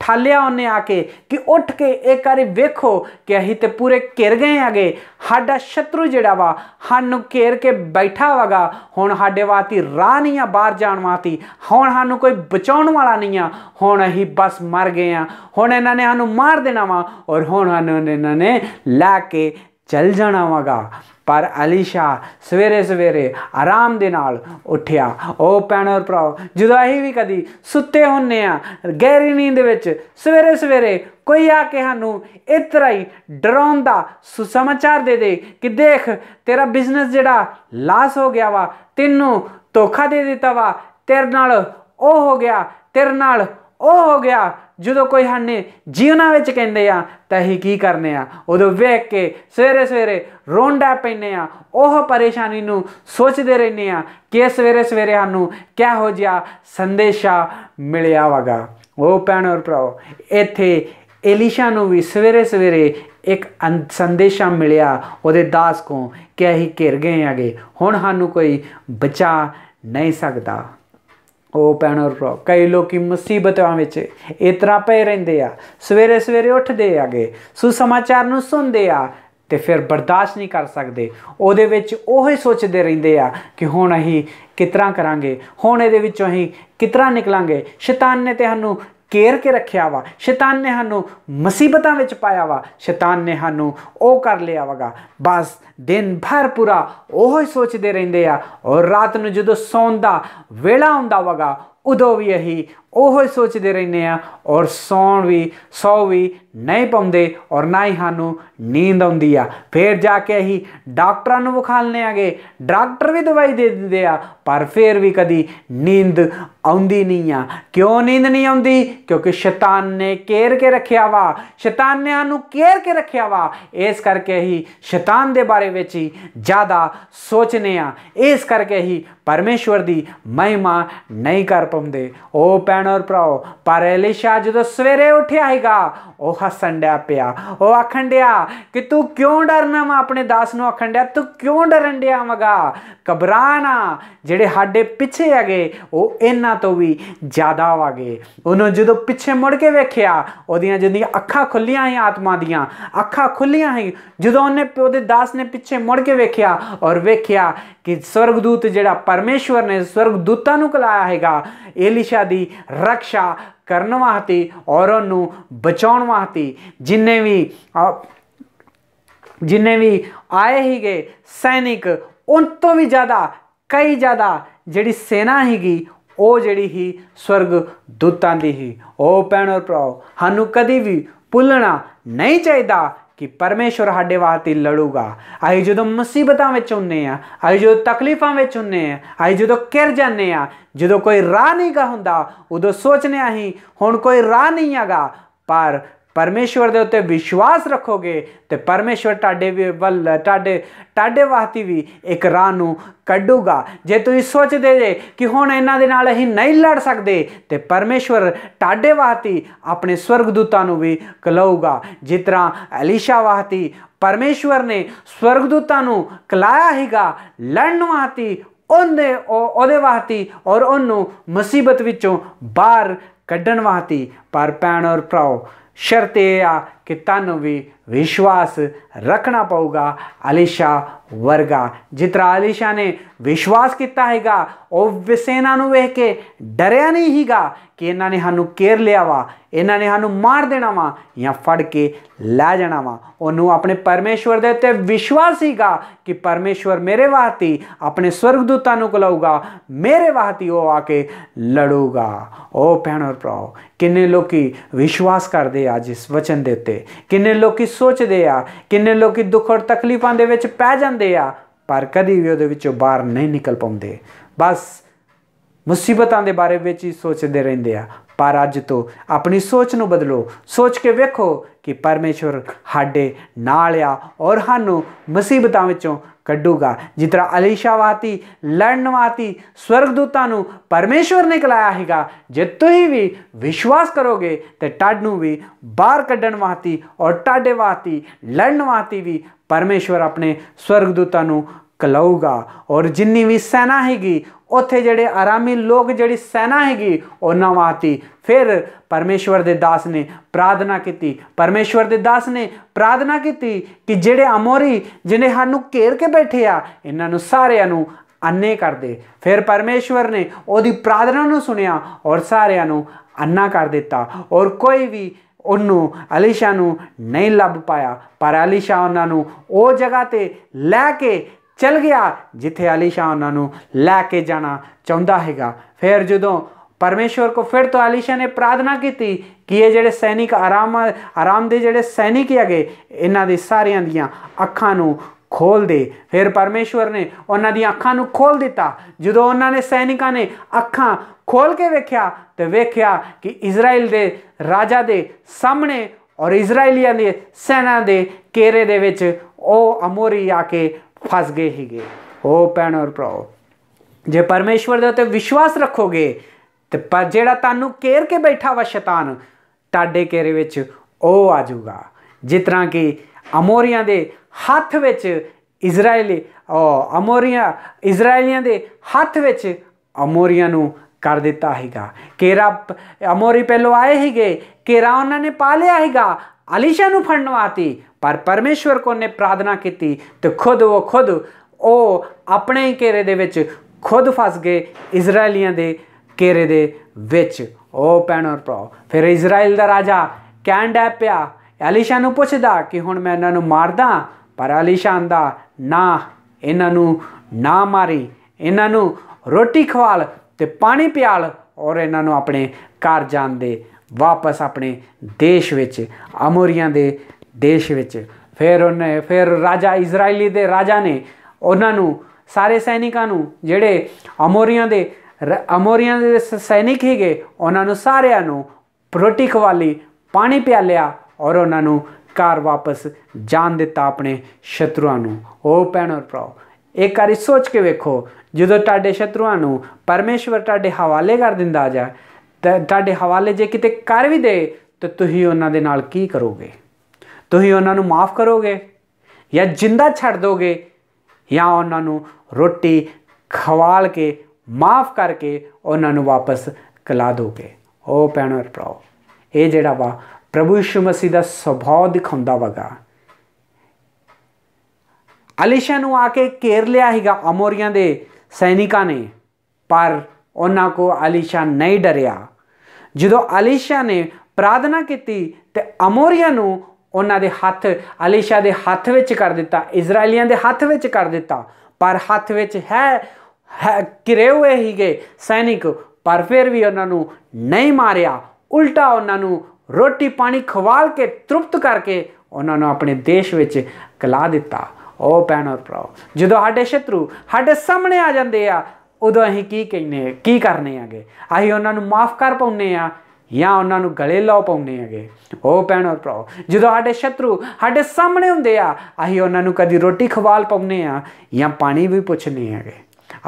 ठालिया उन्हें आके कि उठ के एक बारी वेखो कि अही तो पूरे घिर गए आगे ਸਾਡਾ ਸ਼ਤਰੂ ਜਿਹੜਾ ਵਾ ਸਾਨੂੰ ਘੇਰ ਕੇ ਬੈਠਾ ਵਗਾ ਹੁਣ ਸਾਡੇ ਵਾਤੀ ਰਾਹ ਨਹੀਂ ਆ ਬਾਹਰ ਜਾਣ ਵਾਤੀ ਹੁਣ ਸਾਨੂੰ ਕੋਈ ਬਚਾਉਣ ਵਾਲਾ ਨਹੀਂ ਆ ਹੁਣ ਅਸੀਂ ਬਸ ਮਰ ਗਏ ਆ ਹੁਣ ਇਹਨਾਂ ਨੇ ਸਾਨੂੰ ਮਾਰ ਦੇਣਾ ਵਾ ਔਰ ਹੁਣ ਸਾਨੂੰ ਇਹਨਾਂ ਨੇ ਲੈ ਕੇ ਚੱਲ ਜਾਣਾ ਵਗਾ ਪਰ ਅਲੀਸ਼ਾ ਸਵੇਰੇ ਸਵੇਰੇ ਆਰਾਮ ਦੇ ਨਾਲ ਉੱਠਿਆ ਉਹ ਭੈਣ ਔਰ ਭਰਾ ਜਦੋਂ ਅਸੀਂ ਵੀ ਕਦੀ ਸੁੱਤੇ ਹੁੰਨੇ ਆ ਗਹਿਰੀ ਨੀਂਦ ਵਿੱਚ ਸਵੇਰੇ ਸਵੇਰੇ ਕੋਈ ਆ ਕੇ ਸਾਨੂੰ ਇਸ ਤਰ੍ਹਾਂ ਹੀ ਡਰਾਉਂਦਾ ਸੁਸਮਾਚਾਰ ਦੇ ਦੇ ਕਿ ਦੇਖ ਤੇਰਾ ਬਿਜ਼ਨਸ ਜਿਹੜਾ ਲਾਸ ਹੋ ਗਿਆ ਵਾ ਤੈਨੂੰ ਧੋਖਾ ਦੇ ਦਿੱਤਾ ਵਾ ਤੇਰੇ ਨਾਲ ਉਹ ਹੋ ਗਿਆ ਤੇਰੇ ਨਾਲ ਉਹ ਹੋ ਗਿਆ ਜਦੋਂ ਕੋਈ ਹਾਨੇ ਜੀਵਨਾਂ ਵਿੱਚ ਕਹਿੰਦੇ ਆ ਤਾਂ ਹੀ ਕੀ ਕਰਨੇ ਆ ਉਦੋਂ ਵੇਖ ਕੇ ਸਵੇਰੇ ਸਵੇਰੇ ਰੋਂਡਾ ਪੈਨੇ ਆ ਉਹ ਪਰੇਸ਼ਾਨੀ ਨੂੰ ਸੋਚਦੇ ਰਹਿੰਦੇ ਆ ਕਿ ਸਵੇਰੇ ਸਵੇਰੇ ਸਾਨੂੰ ਕਿਹੋ ਜਿਹਾ ਸੰਦੇਸ਼ਾ ਮਿਲਿਆ ਵਗਾ ਉਹ ਭੈਣ ਔਰ ਭਰਾਓ ਇੱਥੇ एलिशा ਨੂੰ ਵੀ ਸਵੇਰੇ ਸਵੇਰੇ ਇੱਕ ਸੰਦੇਸ਼ਾ ਮਿਲਿਆ ਉਹਦੇ ਦਾਸ ਕੋ ਕਿ ਅਸੀਂ ਘਿਰ ਗਏ ਆਗੇ ਹੁਣ ਸਾਨੂੰ ਕੋਈ ਬਚਾ ਨਹੀਂ ਸਕਦਾ ਉਹ ਪੈਣ ਰੋ ਕਈ ਲੋਕੀ ਮੁਸੀਬਤਾਂ ਵਿੱਚ ਇਤਰਾ ਪਏ ਰਹਿੰਦੇ ਆ ਸਵੇਰੇ ਸਵੇਰੇ ਉੱਠਦੇ ਆਗੇ ਸੁਸਮਾਚਾਰ ਨੂੰ ਸੁਣਦੇ ਆ ਤੇ ਫਿਰ ਬਰਦਾਸ਼ਤ ਨਹੀਂ ਕਰ ਸਕਦੇ ਉਹਦੇ ਵਿੱਚ ਉਹ ਹੀ ਸੋਚਦੇ ਰਹਿੰਦੇ ਆ ਕਿ ਹੁਣ ਅਸੀਂ ਕਿਤਰਾ ਕਰਾਂਗੇ ਹੁਣ ਇਹਦੇ ਵਿੱਚੋਂ ਅਸੀਂ ਕਿਤਰਾ ਨਿਕਲਾਂਗੇ ਸ਼ੈਤਾਨ ਨੇ ਤੇ ਸਾਨੂੰ ਘੇਰ ਕੇ ਰੱਖਿਆ ਵਾ ਸ਼ੈਤਾਨ ਨੇ ਸਾਨੂੰ ਮੁਸੀਬਤਾਂ ਵਿੱਚ ਪਾਇਆ ਵਾ ਸ਼ੈਤਾਨ ਨੇ ਸਾਨੂੰ ਉਹ ਕਰ ਲਿਆ ਵਗਾ ਬਸ ਦਿਨ ਭਰ ਪੂਰਾ ਉਹ ਹੀ ਸੋਚਦੇ ਰਹਿੰਦੇ ਆ ਔਰ ਰਾਤ ਨੂੰ ਜਦੋਂ ਸੌਣ ਦਾ ਵੇਲਾ ਹੁੰਦਾ ਵਗਾ ਉਦੋਂ ਵੀ ਇਹੀ ਉਹ ਸੋਚਦੇ ਰਹਿੰਨੇ ਆ ਔਰ ਸੌਣ ਵੀ ਸੌ ਵੀ ਨਹੀਂ ਪਾਉਂਦੇ ਔਰ ਨਾ ਹੀ ਸਾਨੂੰ ਨੀਂਦ ਆਉਂਦੀ ਆ ਫੇਰ ਜਾ ਕੇ ਅਸੀਂ ਡਾਕਟਰਾਂ ਨੂੰ ਵਿਖਾਲਨੇ ਆਗੇ ਡਾਕਟਰ ਵੀ ਦਵਾਈ ਦੇ ਦਿੰਦੇ ਆ ਪਰ ਫੇਰ ਵੀ ਕਦੀ ਨੀਂਦ ਆਉਂਦੀ ਨਹੀਂ ਆ ਕਿਉਂ ਨੀਂਦ ਨਹੀਂ ਆਉਂਦੀ ਕਿਉਂਕਿ ਸ਼ੈਤਾਨ ਨੇ ਕੇਰ ਕੇ ਰੱਖਿਆ ਵਾ ਸ਼ੈਤਾਨ ਨੇ ਸਾਨੂੰ ਕੇਰ ਕੇ ਰੱਖਿਆ ਵਾ ਇਸ ਕਰਕੇ ਹੀ ਸ਼ੈਤਾਨ ਦੇ ਬਾਰੇ ਵਿੱਚ ਹੀ ਜ਼ਿਆਦਾ ਸੋਚਨੇ ਆ ਇਸ ਕਰਕੇ ਹੀ ਪਰਮੇਸ਼ਵਰ ਦੀ ਮਹਿਮਾ ਨਹੀਂ ਕਰ ਪਾਉਂਦੇ ਉਹ ਪੈਣ ਭੈਣ ਔਰ ਭਰਾਓ ਪਰ ਐਲੀਸ਼ਾ ਜਦੋਂ ਸਵੇਰੇ ਉੱਠਿਆ ਹੈਗਾ ਉਹ ਹਸੰਡਿਆ ਪਿਆ ਉਹ ਆਖੰਡਿਆ ਕਿ ਤੂੰ ਕਿਉਂ ਡਰਨਾ ਮੈਂ ਆਪਣੇ ਦਾਸ ਨੂੰ ਆਖੰਡਿਆ ਤੂੰ ਕਿਉਂ ਡਰਨ ਡਿਆ ਮਗਾ ਕਬਰਾਨਾ ਜਿਹੜੇ ਸਾਡੇ ਪਿੱਛੇ ਹੈਗੇ ਉਹ ਇਹਨਾਂ ਤੋਂ ਵੀ ਜ਼ਿਆਦਾ ਵਾਗੇ ਉਹਨਾਂ ਜਦੋਂ ਪਿੱਛੇ ਮੁੜ ਕੇ ਵੇਖਿਆ ਉਹਦੀਆਂ ਜਿੰਦੀਆਂ ਅੱਖਾਂ ਖੁੱਲੀਆਂ ਹੀ ਆਤਮਾ ਦੀਆਂ ਅੱਖਾਂ ਖੁੱਲੀਆਂ ਹੀ ਜਦੋਂ ਉਹਨੇ ਉਹਦੇ ਦਾਸ ਨੇ ਪਿੱਛੇ ਮੁੜ ਕੇ ਵੇਖਿਆ ਔਰ ਵੇਖਿਆ ਕਿ ਸਵਰਗਦੂਤ ਜਿਹੜਾ ਪਰਮੇਸ਼ਵਰ ਨੇ ਸਵਰਗਦੂਤਾਂ ਨੂੰ ਕਲਾਇਆ ਹੈਗਾ ਏਲੀਸ਼ਾ ਦੀ रक्षा ਕਰਨ ਵਾਸਤੇ ਔਰਾਂ ਨੂੰ ਬਚਾਉਣ ਵਾਸਤੇ ਜਿੰਨੇ ਵੀ ਜਿੰਨੇ ਵੀ ਆਏ ਹੀਗੇ ਸੈਨਿਕ ਉਨ ਤੋਂ ਵੀ ਜ਼ਿਆਦਾ ਕਈ ਜ਼ਿਆਦਾ ਜਿਹੜੀ ਸੈਨਾ ਹੀਗੀ ਉਹ ਜਿਹੜੀ ਹੀ ਸਵਰਗ ਦੂਤਾਂ ਦੀ ਹੀ ਉਹ ਪੈਣ ਔਰ ਭਰਾਓ ਸਾਨੂੰ ਕਦੀ ਵੀ ਭੁੱਲਣਾ ਨਹੀਂ ਚਾਹੀਦਾ ਕਿ ਪਰਮੇਸ਼ਵਰ ਸਾਡੇ ਵਾਸਤੇ ਲੜੂਗਾ ਅਸੀਂ ਜਦੋਂ ਮੁਸੀਬਤਾਂ ਵਿੱਚ ਹੁੰਨੇ ਆ ਅਸੀਂ ਜਦੋਂ ਤਕਲੀਫਾਂ ਵਿੱਚ ਹੁੰਨੇ ਆ ਅਸੀਂ ਜਦੋਂ ਕਿਰ ਜਾਂਦੇ ਆ ਜਦੋਂ ਕੋਈ ਰਾਹ ਨਹੀਂ ਗਾ ਹੁੰਦਾ ਉਦੋਂ ਸੋਚਨੇ ਆਹੀਂ ਹੁਣ ਕੋਈ ਰਾਹ ਨਹੀਂ ਹੈਗਾ ਪਰ ਪਰਮੇਸ਼ਵਰ ਦੇ ਉੱਤੇ ਵਿਸ਼ਵਾਸ ਰੱਖੋਗੇ ਤੇ ਪਰਮੇਸ਼ਵਰ ਤੁਹਾਡੇ ਵੱਲ ਤੁਹਾਡੇ ਤੁਹਾਡੇ ਵਾਸਤੇ ਵੀ ਇੱਕ ਰਾਹ ਨੂੰ ਕੱਢੂਗਾ ਜੇ ਤੁਸੀਂ ਸੋਚਦੇ ਜੇ ਕਿ ਹੁਣ ਇਹਨਾਂ ਦੇ ਨਾਲ ਅਸੀਂ ਨਹੀਂ ਲੜ ਸਕਦੇ ਤੇ ਪਰਮੇਸ਼ਵਰ ਤੁਹਾਡੇ ਵਾਸਤੇ ਆਪਣੇ ਸਵਰਗਦੂਤਾਂ ਨੂੰ ਵੀ ਕਲਾਊਗਾ ਜਿਸ ਤਰ੍ਹਾਂ ਐਲੀਸ਼ਾ ਵਾਸਤੇ ਪਰਮੇਸ਼ਵਰ ਨੇ ਸਵਰਗਦੂਤਾਂ ਨੂੰ ਕਲਾਇਆ ਹੀਗਾ ਲੜਨ ਵਾਸਤੇ ਉਹਨੇ ਉਹਦੇ ਵਾਸਤੇ ਔਰ ਉਹਨੂੰ ਮੁਸੀਬਤ ਵਿੱਚੋਂ ਬਾਹਰ ਕੱਢਣ ਵਾਸਤੇ ਪਰ ਪੈਣ ਔਰ ਭਰਾਓ certea कि तन भी विश्वास रखना पਊਗਾ ਅਲੀਸ਼ਾ ਵਰਗਾ ਜਿਸ ਤਰ੍ਹਾਂ ਅਲੀਸ਼ਾ ਨੇ ਵਿਸ਼ਵਾਸ ਕੀਤਾ ਹੈਗਾ ਉਹ ਵਿਸੇਨਾ ਨੂੰ ਵੇਖ ਕੇ ਡਰਿਆ ਨਹੀਂ ਹੀਗਾ ਕਿ ਇਹਨਾਂ ਨੇ ਸਾਨੂੰ ਕੇਰ ਲਿਆ ਵਾ ਇਹਨਾਂ ਨੇ ਸਾਨੂੰ ਮਾਰ ਦੇਣਾ ਵਾ ਜਾਂ ਫੜ ਕੇ ਲੈ ਜਾਣਾ ਵਾ ਉਹਨੂੰ ਆਪਣੇ ਪਰਮੇਸ਼ਵਰ ਦੇ ਉੱਤੇ ਵਿਸ਼ਵਾਸ ਹੀਗਾ ਕਿ ਪਰਮੇਸ਼ਵਰ ਮੇਰੇ ਵਾਹਤੀ ਆਪਣੇ ਸਵਰਗਦੂਤਾਂ ਨੂੰ ਕਲਾਊਗਾ ਮੇਰੇ ਵਾਹਤੀ ਉਹ ਆ ਕੇ ਲੜੂਗਾ ਉਹ ਭੈਣੋ ਭਰਾਓ ਕਿੰਨੇ ਲੋਕੀ ਵਿਸ਼ਵਾਸ ਕਰਦੇ ਅੱਜ ਇਸ ਵਚਨ ਦੇ ਉੱਤੇ ਹੁੰਦੇ ਕਿੰਨੇ ਲੋਕੀ ਸੋਚਦੇ ਆ ਕਿੰਨੇ ਲੋਕੀ ਦੁੱਖ ਔਰ ਤਕਲੀਫਾਂ ਦੇ ਵਿੱਚ ਪੈ ਜਾਂਦੇ ਆ ਪਰ ਕਦੀ ਵੀ ਉਹਦੇ ਵਿੱਚੋਂ ਬਾਹਰ ਨਹੀਂ ਨਿਕਲ ਪਾਉਂਦੇ ਬਸ ਮੁਸੀਬਤਾਂ ਦੇ ਬਾਰੇ ਵਿੱਚ ਹੀ ਸੋਚਦੇ ਰਹਿੰਦੇ ਆ ਪਰ ਅੱਜ ਤੋਂ ਆਪਣੀ ਸੋਚ ਨੂੰ ਬਦਲੋ ਸੋਚ ਕੇ ਵੇਖੋ ਕਿ ਪਰਮੇਸ਼ਵਰ ਸਾਡੇ ਨਾਲ ਆ ਔਰ ਸਾਨੂੰ ਮੁਸੀਬਤਾਂ ਵਿੱਚੋਂ ਕੱਢੂਗਾ ਜਿਸ ਤਰ੍ਹਾਂ ਅਲੀਸ਼ਾਵਾਤੀ ਲੜਨਵਾਤੀ ਸਵਰਗਦੂਤਾਂ ਨੂੰ ਪਰਮੇਸ਼ਵਰ ਨੇ ਕਲਾਇਆ ਹੈਗਾ ਜੇ ਤੁਸੀਂ ਵੀ ਵਿਸ਼ਵਾਸ ਕਰੋਗੇ ਤੇ ਟੱਡ ਨੂੰ ਵੀ ਬਾਹਰ ਕੱਢਣ ਵਾਤੀ ਔਰ ਟਾਡੇ ਵਾਤੀ ਲੜਨਵਾਤੀ ਵੀ ਪਰਮੇਸ਼ਵਰ ਆਪਣੇ ਸਵਰਗਦੂਤਾਂ ਨੂੰ ਕਲਾਊਗਾ ਔਰ ਜਿੰਨੀ ਵੀ ਸੈਨਾ ਹੈਗੀ ਉੱਥੇ ਜਿਹੜੇ ਆਰਾਮੀ ਲੋਕ ਜਿਹੜੀ ਸੈਨਾ ਹੈਗੀ ਉਹਨਾਂ ਵਾਤੀ ਫਿਰ ਪਰਮੇਸ਼ਵਰ ਦੇ ਦਾਸ ਨੇ ਪ੍ਰਾਰਥਨਾ ਕੀਤੀ ਪਰਮੇਸ਼ਵਰ ਦੇ ਦਾਸ ਨੇ ਪ੍ਰਾਰਥਨਾ ਕੀਤੀ ਕਿ ਜਿਹੜੇ ਅਮੋਰੀ ਜਿਹਨੇ ਸਾਨੂੰ ਘੇਰ ਕੇ ਬੈਠੇ ਆ ਇਹਨਾਂ ਨੂੰ ਸਾਰਿਆਂ ਨੂੰ ਅੰਨੇ ਕਰ ਦੇ ਫਿਰ ਪਰਮੇਸ਼ਵਰ ਨੇ ਉਹਦੀ ਪ੍ਰਾਰਥਨਾ ਨੂੰ ਸੁਣਿਆ ਔਰ ਸਾਰਿਆਂ ਨੂੰ ਅੰਨਾ ਕਰ ਦਿੱਤਾ ਔਰ ਕੋਈ ਵੀ ਉਹਨੂੰ ਅਲੀਸ਼ਾ ਨੂੰ ਨਹੀਂ ਲੱਭ ਪਾਇਆ ਪਰ ਅਲੀਸ਼ਾ ਉਹਨਾਂ ਨੂੰ ਉਹ ਜਗ੍ਹਾ ਤੇ ਲੈ ਕੇ ਚਲ ਗਿਆ ਜਿੱਥੇ ਅਲੀ ਉਹਨਾਂ ਨੂੰ ਲੈ ਕੇ ਜਾਣਾ ਚਾਹੁੰਦਾ ਹੈਗਾ ਫਿਰ ਜਦੋਂ ਪਰਮੇਸ਼ਵਰ ਕੋ ਫਿਰ ਤੋਂ ਅਲੀਸ਼ਾ ਨੇ ਪ੍ਰਾਰਥਨਾ ਕੀਤੀ ਕਿ ਇਹ ਜਿਹੜੇ ਸੈਨਿਕ ਆਰਾਮ ਆਰਾਮ ਦੇ ਜਿਹੜੇ ਸੈਨਿਕ ਹੈਗੇ ਇਹਨਾਂ ਦੇ ਸਾਰਿਆਂ ਦੀਆਂ ਅੱਖਾਂ ਨੂੰ ਖੋਲ ਦੇ ਫਿਰ ਪਰਮੇਸ਼ਵਰ ਨੇ ਉਹਨਾਂ ਦੀਆਂ ਅੱਖਾਂ ਨੂੰ ਖੋਲ ਦਿੱਤਾ ਜਦੋਂ ਉਹਨਾਂ ਨੇ ਸੈਨਿਕਾਂ ਨੇ ਅੱਖਾਂ ਖੋਲ ਕੇ ਵੇਖਿਆ ਤੇ ਵੇਖਿਆ ਕਿ ਇਜ਼ਰਾਈਲ ਦੇ ਰਾਜਾ ਦੇ ਸਾਹਮਣੇ ਔਰ ਇਜ਼ਰਾਈਲੀਆਂ ਦੀ ਸੈਨਾ ਦੇ ਕੇਰੇ ਦੇ ਵਿੱਚ ਉਹ ਅਮੋਰੀ ਆ ਕੇ ਫਸ ਗਏ ਹੀਗੇ ਉਹ ਪੈਣ ਔਰ ਭਰਾਓ ਜੇ ਪਰਮੇਸ਼ਵਰ ਦੇ ਉਤੇ ਵਿਸ਼ਵਾਸ ਰੱਖੋਗੇ ਤੇ ਪਰ ਜਿਹੜਾ ਤੁਹਾਨੂੰ ਕੇਰ ਕੇ ਬੈਠਾ ਵਾ ਸ਼ੈਤਾਨ ਤੁਹਾਡੇ ਕੇਰੇ ਵਿੱਚ ਉਹ ਆ ਜਾਊਗਾ ਜਿਸ ਤਰ੍ਹਾਂ ਕਿ ਅਮੋਰੀਆਂ ਦੇ ਹੱਥ ਵਿੱਚ ਇਜ਼ਰਾਈਲੀ ਅਮੋਰੀਆਂ ਇਜ਼ਰਾਈਲੀਆਂ ਦੇ ਹੱਥ ਵਿੱਚ ਅਮੋਰੀਆਂ ਨੂੰ ਕਰ ਦਿੱਤਾ ਹੈਗਾ ਕੇਰਾ ਅਮੋਰੀ ਪਹਿਲੋ ਆਏ ਹੀਗੇ ਕੇਰਾ ਉਹਨਾਂ ਨੇ ਪਾ ਲਿਆ ਹੈਗਾ ਅਲੀਸ਼ਾ ਨੂੰ ਫੜਨ ਵਾਤੀ ਪਰ ਪਰਮੇਸ਼ਵਰ ਕੋ ਨੇ ਪ੍ਰਾਰਥਨਾ ਕੀਤੀ ਤੇ ਖੁਦ ਉਹ ਖੁਦ ਉਹ ਆਪਣੇ ਹੀ ਘੇਰੇ ਦੇ ਵਿੱਚ ਖੁਦ ਫਸ ਗਏ ਇਜ਼ਰਾਈਲੀਆਂ ਦੇ ਘੇਰੇ ਦੇ ਵਿੱਚ ਉਹ ਪੈਨਰ ਭਰਾ ਫਿਰ ਇਜ਼ਰਾਈਲ ਦਾ ਰਾਜਾ ਕੈਂਡਾ ਪਿਆ ਅਲੀਸ਼ਾ ਨੂੰ ਪੁੱਛਦਾ ਕਿ ਹੁਣ ਮੈਂ ਇਹਨਾਂ ਨੂੰ ਮਾਰਦਾ ਪਰ ਅਲੀਸ਼ਾ ਆਂਦਾ ਨਾ ਇਹਨਾਂ ਨੂੰ ਨਾ ਮਾਰੀ ਇਹਨਾਂ ਨੂੰ ਰੋਟੀ ਖਵਾਲ ਤੇ ਪਾਣੀ ਪਿਆਲ ਔਰ ਇਹਨਾਂ ਨੂੰ ਆਪਣੇ ਘਰ ਜਾਣ ਦੇ ਵਾਪਸ ਆਪਣੇ ਦੇਸ਼ ਵਿੱਚ ਅਮੋਰੀਆਂ ਦੇ ਦੇਸ਼ ਵਿੱਚ ਫਿਰ ਉਹਨੇ ਫਿਰ ਰਾਜਾ ਇਜ਼ਰਾਈਲੀ ਦੇ ਰਾਜਾ ਨੇ ਉਹਨਾਂ ਨੂੰ ਸਾਰੇ ਸੈਨਿਕਾਂ ਨੂੰ ਜਿਹੜੇ ਅਮੋਰੀਆਂ ਦੇ ਅਮੋਰੀਆਂ ਦੇ ਸੈਨਿਕ ਹੀਗੇ ਉਹਨਾਂ ਨੂੰ ਸਾਰਿਆਂ ਨੂੰ ਪ੍ਰੋਟਿਕ ਵਾਲੀ ਪਾਣੀ ਪਿਆ ਲਿਆ ਔਰ ਉਹਨਾਂ ਨੂੰ ਘਰ ਵਾਪਸ ਜਾਣ ਦਿੱਤਾ ਆਪਣੇ ਸ਼ਤਰੂਆਂ ਨੂੰ ਉਹ ਔਰ ਪ੍ਰੋ ਇੱਕ ਵਾਰੀ ਸੋਚ ਕੇ ਵੇਖੋ ਜਦੋਂ ਤੁਹਾਡੇ ਸ਼ਤਰੂਆਂ ਨੂੰ ਪਰਮੇਸ਼ਵਰ ਤੁਹਾਡੇ ਹਵਾਲੇ ਕਰ ਦਿੰਦਾ ਜਾ ਤੁਹਾਡੇ ਹਵਾਲੇ ਜੇ ਕਿਤੇ ਕਰ ਵੀ ਦੇ ਤੇ ਤੁਸੀਂ ਉਹਨਾਂ ਦੇ ਨਾਲ ਕੀ ਕਰੋਗੇ ਤੁਸੀਂ ਉਹਨਾਂ ਨੂੰ ਮਾਫ ਕਰੋਗੇ ਜਾਂ ਜਿੰਦਾ ਛੱਡ ਦੋਗੇ ਜਾਂ ਉਹਨਾਂ ਨੂੰ ਰੋਟੀ ਖਵਾਲ ਕੇ ਮਾਫ ਕਰਕੇ ਉਹਨਾਂ ਨੂੰ ਵਾਪਸ ਕਲਾ ਦੋਗੇ ਉਹ ਭੈਣੋ ਭਰਾਓ ਇਹ ਜਿਹੜਾ ਵਾ ਪ੍ਰਭੂ ਯਿਸੂ ਮਸੀਹ ਦਾ ਸੁਭਾਅ ਦਿਖਾਉਂਦਾ ਵਗਾ ਅਲੀਸ਼ਾ ਨੂੰ ਆ ਕੇ ਘੇਰ ਲਿਆ ਹੀਗਾ ਅਮੋਰੀਆਂ ਦੇ ਸੈਨਿਕਾਂ ਨੇ ਪਰ ਉਹਨਾਂ ਕੋ ਅਲੀਸ਼ਾ ਨਹੀਂ ਡਰਿਆ ਜਦੋਂ ਅਲੀਸ਼ਾ ਨੇ ਪ੍ਰਾਰਥਨਾ ਕੀਤੀ ਤੇ ਅਮੋਰੀਆ ਨੂੰ ਉਹਨਾਂ ਦੇ ਹੱਥ ਅਲੀਸ਼ਾ ਦੇ ਹੱਥ ਵਿੱਚ ਕਰ ਦਿੱਤਾ ਇਜ਼ਰਾਈਲੀਆਂ ਦੇ ਹੱਥ ਵਿੱਚ ਕਰ ਦਿੱਤਾ ਪਰ ਹੱਥ ਵਿੱਚ ਹੈ ਕਿਰੇ ਹੋਏ ਹੀਗੇ ਸੈਨਿਕ ਪਰ ਫਿਰ ਵੀ ਉਹਨਾਂ ਨੂੰ ਨਹੀਂ ਮਾਰਿਆ ਉਲਟਾ ਉਹਨਾਂ ਨੂੰ ਰੋਟੀ ਪਾਣੀ ਖਵਾਲ ਕੇ ਤ੍ਰਿਪਤ ਕਰਕੇ ਉਹਨਾਂ ਨੂੰ ਆਪਣੇ ਦੇਸ਼ ਵਿੱਚ ਕਲਾ ਦਿੱਤਾ ਉਹ ਭੈਣ ਔਰ ਜਦੋਂ ਸਾਡੇ ਸ਼ਤਰੂ ਸਾਡੇ ਸਾਹਮਣੇ ਆ ਜਾਂਦੇ ਆ ਉਦੋਂ ਅਸੀਂ ਕੀ ਕਹਿੰਨੇ ਆ ਕੀ ਕਰਨੇ ਆਗੇ ਅਸੀਂ ਉਹਨਾਂ ਨੂੰ ਮਾਫ ਕਰ ਪਾਉਨੇ ਆ ਜਾਂ ਉਹਨਾਂ ਨੂੰ ਗਲੇ ਲਾਉ ਪਾਉਨੇ ਆਗੇ ਉਹ ਭੈਣ ਔਰ ਭਰਾ ਜਦੋਂ ਸਾਡੇ ਸ਼ਤਰੂ ਸਾਡੇ ਸਾਹਮਣੇ ਹੁੰਦੇ ਆ ਅਸੀਂ ਉਹਨਾਂ ਨੂੰ ਕਦੀ ਰੋਟੀ ਖਵਾਲ ਪਾਉਨੇ ਆ ਜਾਂ ਪਾਣੀ ਵੀ ਪੁੱਛਨੇ ਆਗੇ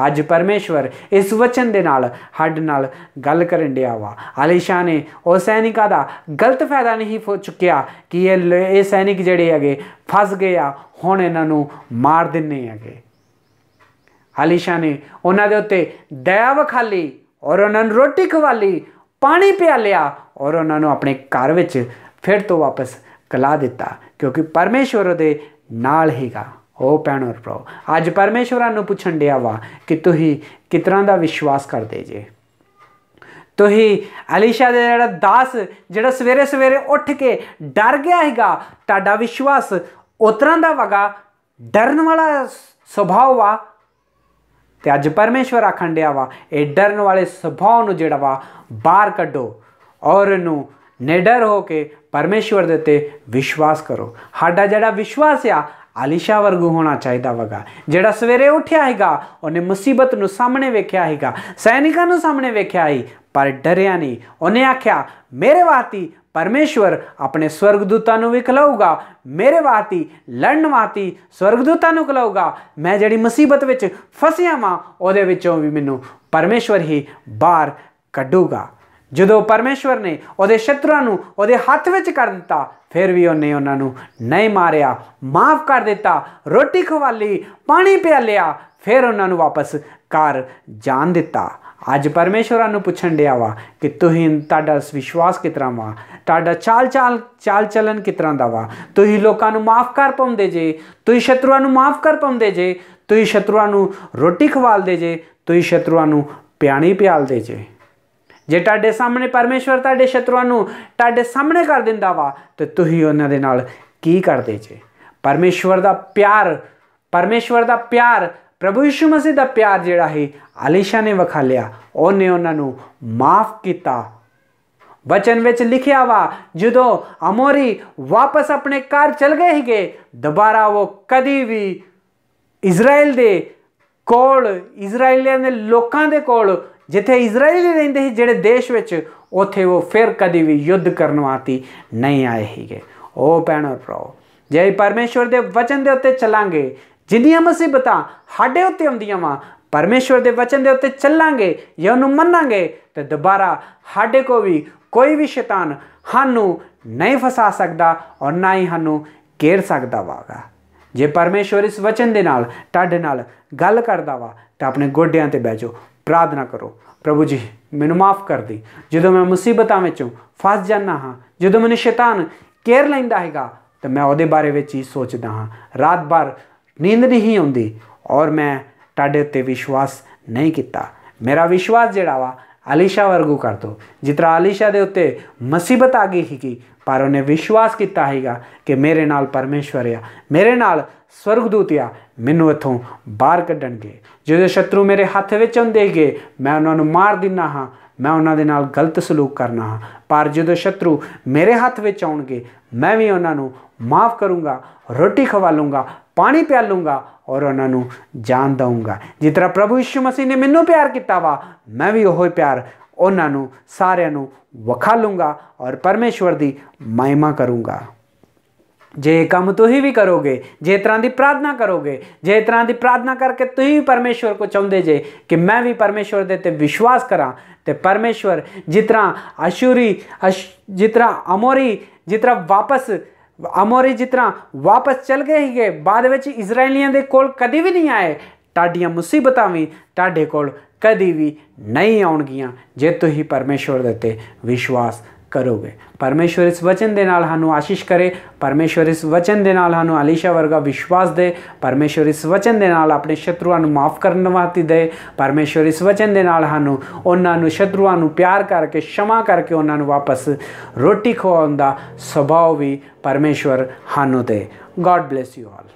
ਅੱਜ ਪਰਮੇਸ਼ਵਰ ਇਸ ਵਚਨ ਦੇ ਨਾਲ ਸਾਡੇ ਨਾਲ ਗੱਲ ਕਰਨ ਡਿਆ ਵਾ ਆਲੀਸ਼ਾ ਨੇ ਉਹ ਸੈਨਿਕਾਂ ਦਾ ਗਲਤ ਫਾਇਦਾ ਨਹੀਂ ਹੋ ਚੁੱਕਿਆ ਕਿ ਇਹ ਇਹ ਸੈਨਿਕ ਜਿਹੜੇ ਹੈਗੇ ਫਸ ਗਏ ਆ ਹੁਣ ਇਹਨਾਂ ਨੂੰ ਮਾਰ ਦਿੰਨੇ ਹੈਗੇ ਆਲੀਸ਼ਾ ਨੇ ਉਹਨਾਂ ਦੇ ਉੱਤੇ ਦਇਆ ਵਖਾਲੀ ਔਰ ਉਹਨਾਂ ਨੂੰ ਰੋਟੀ ਖਵਾਲੀ ਪਾਣੀ ਪਿਆ ਲਿਆ ਔਰ ਉਹਨਾਂ ਨੂੰ ਆਪਣੇ ਘਰ ਵਿੱਚ ਫਿਰ ਤੋਂ ਵਾਪਸ ਕਲਾ ਦਿੱਤਾ ਕਿਉਂਕਿ ਪਰਮੇਸ਼ਵਰ ਦੇ ਨਾਲ ਹੀਗਾ ਉਹ ਪੈਣੋਰ ਪ੍ਰਭ ਅੱਜ ਪਰਮੇਸ਼ਵਰਾਂ ਨੂੰ ਪੁੱਛਣ ਡਿਆ ਵਾ ਕਿ ਤੁਸੀਂ ਕਿਤਰਾ ਦਾ ਵਿਸ਼ਵਾਸ ਕਰਦੇ ਜੇ ਤੁਸੀਂ ਅਲੀਸ਼ਾ ਦੇ ਜਿਹੜਾ ਦਾਸ ਜਿਹੜਾ ਸਵੇਰੇ ਸਵੇਰੇ ਉੱਠ ਕੇ ਡਰ ਗਿਆ ਹੈਗਾ ਤੁਹਾਡਾ ਵਿਸ਼ਵਾਸ ਉਤਰਾਂ ਦਾ ਵਗਾ ਡਰਨ ਵਾਲਾ ਸੁਭਾਅ ਵਾ ਤੇ ਅੱਜ ਪਰਮੇਸ਼ਵਰ ਆਖਣ ਡਿਆ ਵਾ ਇਹ ਡਰਨ ਵਾਲੇ ਸੁਭਾਅ ਨੂੰ ਜਿਹੜਾ ਵਾ ਬਾਹਰ ਕੱਢੋ ਔਰ ਨੂੰ ਨਿਡਰ ਹੋ ਕੇ ਪਰਮੇਸ਼ਵਰ ਦੇ ਤੇ ਵਿਸ਼ਵਾਸ ਕਰੋ ਸਾਡਾ ਜਿਹੜਾ ਵਿਸ਼ਵਾਸ ਆ ਆਲੀਸ਼ਾ ਵਰਗੂ ਹੋਣਾ ਚਾਹੀਦਾ ਵਗਾ ਜਿਹੜਾ ਸਵੇਰੇ ਉੱਠਿਆ ਹੈਗਾ ਉਹਨੇ ਮੁਸੀਬਤ ਨੂੰ ਸਾਹਮਣੇ ਵੇਖਿਆ ਹੈਗਾ ਸੈਨਿਕਾਂ ਨੂੰ ਸਾਹਮਣੇ ਵੇਖਿਆ ਹੈ ਪਰ ਡਰਿਆ ਨਹੀਂ ਉਹਨੇ ਆਖਿਆ ਮੇਰੇ ਵਾਤੀ ਪਰਮੇਸ਼ਵਰ ਆਪਣੇ ਸਵਰਗਦੂਤਾਂ ਨੂੰ ਵੀ ਖਲਾਊਗਾ ਮੇਰੇ ਵਾਤੀ ਲੜਨ ਵਾਤੀ ਸਵਰਗਦੂਤਾਂ ਨੂੰ ਖਲਾਊਗਾ ਮੈਂ ਜਿਹੜੀ ਮੁਸੀਬਤ ਵਿੱਚ ਫਸਿਆ ਮਾਂ ਉਹਦੇ ਵਿੱਚੋਂ ਵੀ ਮੈਨੂੰ ਪਰਮੇਸ਼ਵਰ ਹੀ ਬਾਹਰ ਕੱਢੂਗਾ ਜਦੋਂ ਪਰਮੇਸ਼ਵਰ ਨੇ ਉਹਦੇ ਸ਼ਤਰਾਂ ਨੂੰ ਉਹਦੇ ਹੱਥ ਵਿੱਚ ਕਰ ਦਿੱਤਾ ਫਿਰ ਵੀ ਉਹਨੇ ਉਹਨਾਂ ਨੂੰ ਨਹੀਂ ਮਾਰਿਆ ਮਾਫ ਕਰ ਦਿੱਤਾ ਰੋਟੀ ਖਵਾਲੀ ਪਾਣੀ ਪਿਆ ਲਿਆ ਫਿਰ ਉਹਨਾਂ ਨੂੰ ਵਾਪਸ ਘਰ ਜਾਣ ਦਿੱਤਾ आज ಪರಮೇಶ್ವರನು ಪುಚ್ಛಂಡೆಯವ ಕಿತ್ತುಹಿನ್ ತಾಡ ವಿಶ್ವಾಸ ಕಿತ್ರಾಮ ತಾಡ ಚಾಲ್ ಚಾಲ್ ಚಾಲ್ ಚಲನ್ ಕಿತ್ರಾಂದವ ತುಹಿ ಲೋಕಾನು ಮಾಫ್ ಕರ್ ಪಮ್ ದೇಜೆ ತುಹಿ ಶತ್ರುವನ್ನು ಮಾಫ್ ಕರ್ ಪಮ್ ದೇಜೆ ತುಹಿ ಶತ್ರುವನ್ನು रोटी ખવાલ દેજે ತುಹಿ ಶತ್ರುವನ್ನು પાણી પિયાલ દેજે ਜੇ ਤੁਹਾਡੇ ਸਾਹਮਣੇ ਪਰਮੇਸ਼ਵਰ ਤੁਹਾਡੇ ਸ਼ਤਰੂਆਂ ਨੂੰ ਤੁਹਾਡੇ ਸਾਹਮਣੇ ਕਰ ਦਿੰਦਾ ਵਾ ਤੇ ਤੁਸੀਂ ਉਹਨਾਂ ਦੇ ਨਾਲ ਕੀ ਕਰਦੇ ਜੇ ਪਰਮੇਸ਼ਵਰ ਦਾ ਪਿਆਰ ਪਰਮੇਸ਼ਵਰ ਦਾ ਪਿਆਰ ਪ੍ਰਭੂ ਯਿਸੂ ਮਸੀਹ ਦਾ ਪਿਆਰ ਜਿਹੜਾ ਹੈ ਆਲੀਸ਼ਾ ਨੇ ਵਖਾ ਲਿਆ ਉਹਨੇ ਉਹਨਾਂ ਨੂੰ ਮਾਫ ਕੀਤਾ वचन ਵਿੱਚ ਲਿਖਿਆ ਵਾ ਜਦੋਂ ਅਮੋਰੀ ਵਾਪਸ ਆਪਣੇ ਘਰ ਚਲ ਗਏ ਹੀਗੇ ਦੁਬਾਰਾ ਉਹ ਕਦੀ ਵੀ ਇਜ਼ਰਾਈਲ ਦੇ ਕੋਲ ਇਜ਼ਰਾਈਲੀਆਂ ਦੇ ਲੋਕਾਂ ਦੇ ਕੋਲ ਜਿੱਥੇ ਇਜ਼ਰਾਈਲੀ ਰਹਿੰਦੇ ਸੀ ਜਿਹੜੇ ਦੇਸ਼ ਵਿੱਚ ਉੱਥੇ ਉਹ ਫਿਰ ਕਦੀ ਵੀ ਯੁੱਧ ਕਰਨ ਵਾਤੀ ਨਹੀਂ ਆਏ ਹੀਗੇ ਉਹ ਭੈਣੋ ਪ੍ਰੋ ਜੇ ਪਰਮੇਸ਼ਵਰ ਦੇ ਵਚਨ ਦੇ ਉੱਤੇ ਚੱਲਾਂਗੇ ਜਿੰਨੀਆਂ ਮੁਸੀਬਤਾਂ ਸਾਡੇ ਉੱਤੇ ਆਉਂਦੀਆਂ ਵਾ ਪਰਮੇਸ਼ਵਰ ਦੇ ਵਚਨ ਦੇ ਉੱਤੇ ਚੱਲਾਂਗੇ ਜਾਂ ਉਹਨੂੰ ਮੰਨਾਂਗੇ ਤੇ ਦੁਬਾਰਾ ਸਾਡੇ ਕੋ ਵੀ ਕੋਈ ਵੀ ਸ਼ੈਤਾਨ ਸਾਨੂੰ ਨਹੀਂ ਫਸਾ ਸਕਦਾ ਔਰ ਨਾ ਹੀ ਸਾਨੂੰ ਘੇਰ ਸਕਦਾ ਵਾਗਾ ਜੇ ਪਰਮੇਸ਼ਵਰ ਇਸ ਵਚਨ ਦੇ ਨਾਲ ਟੱਡ ਨਾਲ ਗੱਲ ਕਰਦਾ ਵਾ ਤਾਂ ਆਪਣੇ ਗੋਡਿਆਂ ਤੇ ਬਹਿ ਜਾਓ ਪ੍ਰਾਰਥਨਾ ਕਰੋ ਪ੍ਰਭੂ ਜੀ ਮੈਨੂੰ ਮਾਫ ਕਰ ਦੇ ਜਦੋਂ ਮੈਂ ਮੁਸੀਬਤਾਂ ਵਿੱਚੋਂ ਫਸ ਜਾਂਦਾ ਹਾਂ ਜਦੋਂ ਮੈਨੂੰ ਸ਼ੈਤਾਨ ਘੇਰ ਲੈਂਦਾ ਹੈਗਾ ਤਾਂ ਮੈਂ ਉਹਦੇ ਬਾਰੇ ਵਿੱਚ ਹੀ ਸੋਚਦਾ ਹਾਂ ਰਾਤ ਭਰ ਨੀਂਦ ਨਹੀਂ ਆਉਂਦੀ ਔਰ ਮੈਂ ਤੁਹਾਡੇ ਉੱਤੇ ਵਿਸ਼ਵਾਸ ਨਹੀਂ ਕੀਤਾ ਮੇਰਾ ਵਿਸ਼ਵਾਸ ਜਿਹੜਾ ਵਾ ਅਲੀਸ਼ਾ ਵਰਗੂ ਕਰ ਦੋ ਜਿਤਰਾ ਅਲੀਸ਼ਾ ਦੇ ਉੱਤੇ ਮੁਸੀਬਤ ਆ ਗਈ ਸੀ ਕਿ ਪਰ ਉਹਨੇ ਵਿਸ਼ਵਾਸ ਕੀਤਾ ਹੈਗਾ ਕਿ ਮੇਰੇ ਨਾਲ ਪਰਮੇਸ਼ਵਰ ਆ ਮੇਰੇ ਨਾਲ ਸਵਰਗਦੂਤ ਆ ਮੈਨੂੰ ਇਥੋਂ ਬਾਹਰ ਕੱਢਣਗੇ ਜਿਹੜੇ ਸ਼ਤਰੂ ਮੇਰੇ ਹੱਥ ਵਿੱਚ ਹੁੰਦੇਗੇ ਮੈਂ ਉਹਨਾਂ ਨੂੰ ਮਾਰ ਦਿੰਨਾ ਹਾਂ ਮੈਂ ਉਹਨਾਂ ਦੇ ਨਾਲ ਗਲਤ ਸਲੂਕ ਕਰਨਾ ਹਾਂ ਪਰ ਜਦੋਂ ਸ਼ਤਰੂ ਮੇਰੇ ਹੱਥ ਵਿੱਚ ਆਉਣਗੇ ਮੈਂ ਵੀ ਉਹਨਾਂ ਨੂੰ ਮਾਫ ਕਰੂੰਗਾ ਰੋਟੀ ਖਵਾ ਲੂੰਗਾ ਪਾਣੀ ਪਿਆ ਲੂੰਗਾ ਔਰ ਉਹਨਾਂ ਨੂੰ ਜਾਨ ਦਊਂਗਾ ਜਿਸ ਤਰ੍ਹਾਂ ਪ੍ਰਭੂ ਯਿਸੂ ਮਸੀਹ ਨੇ ਮੈਨੂੰ ਪਿਆਰ ਕੀਤਾ ਵਾ ਮੈਂ ਵੀ ਉਹੋ ਪਿਆਰ ਉਹਨਾਂ ਨੂੰ ਸਾਰਿਆਂ ਨੂੰ ਵਖਾ ਲੂੰਗਾ ਔਰ ਪਰਮੇਸ਼ਵਰ ਦੀ ਮਹਿਮਾ ਕਰੂੰਗਾ ਜੇ ਕੰਮ ਤੁਸੀਂ ਵੀ ਕਰੋਗੇ ਜੇ ਤਰ੍ਹਾਂ ਦੀ ਪ੍ਰਾਰਥਨਾ ਕਰੋਗੇ ਜੇ ਤਰ੍ਹਾਂ ਦੀ ਪ੍ਰਾਰਥਨਾ ਕਰਕੇ ਤੁਸੀਂ ਵੀ ਪਰਮੇਸ਼ਵਰ ਕੋ ਚਾਹੁੰਦੇ ਜੇ ਕਿ ਮੈਂ ਵੀ ਪਰਮੇਸ਼ਵਰ ਦੇ ਤੇ ਵਿਸ਼ਵਾਸ ਕਰਾਂ ਤੇ ਪਰਮੇਸ਼ਵਰ ਜਿਸ ਤਰ੍ਹਾਂ ਅਸ਼ੂਰੀ ਜਿਸ ਤਰ੍ਹਾਂ ਅਮੋਰੀ ਜਿਸ ਤਰ੍ਹਾਂ ਵਾਪਸ ਅਮੋਰੀ ਜਿਸ ਤਰ੍ਹਾਂ ਵਾਪਸ ਚਲ ਗਏ ਹੀਗੇ ਬਾਅਦ ਵਿੱਚ ਇਜ਼ਰਾਈਲੀਆਂ ਦੇ ਕੋਲ ਕਦੀ ਵੀ ਨਹੀਂ ਆਏ ਟਾਡੀਆਂ ਮੁਸੀਬਤਾਂ ਵੀ ਟਾਡੇ ਕੋਲ ਕਦੀ ਵੀ ਨਹੀਂ ਆਉਣਗੀਆਂ ਜੇ ਤੁਸੀਂ ਪਰਮੇਸ਼ਵਰ ਦੇ ਤੇ ਵਿਸ਼ਵਾਸ करोगे परमेश्वर इस वचन के नू आशिश करे परमेश्वर इस वचन के नू आलीशा वर्गा विश्वास दे परमेश्वर इस वचन के अपने शत्रुआ माफ़ करने वाती दे परमेश्वर इस वचन के नू शत्रुआ प्यार करके क्षमा करके उन्होंने वापस रोटी खवाद का स्वभाव भी परमेश्वर सू दे गॉड ब्लेस यू ऑल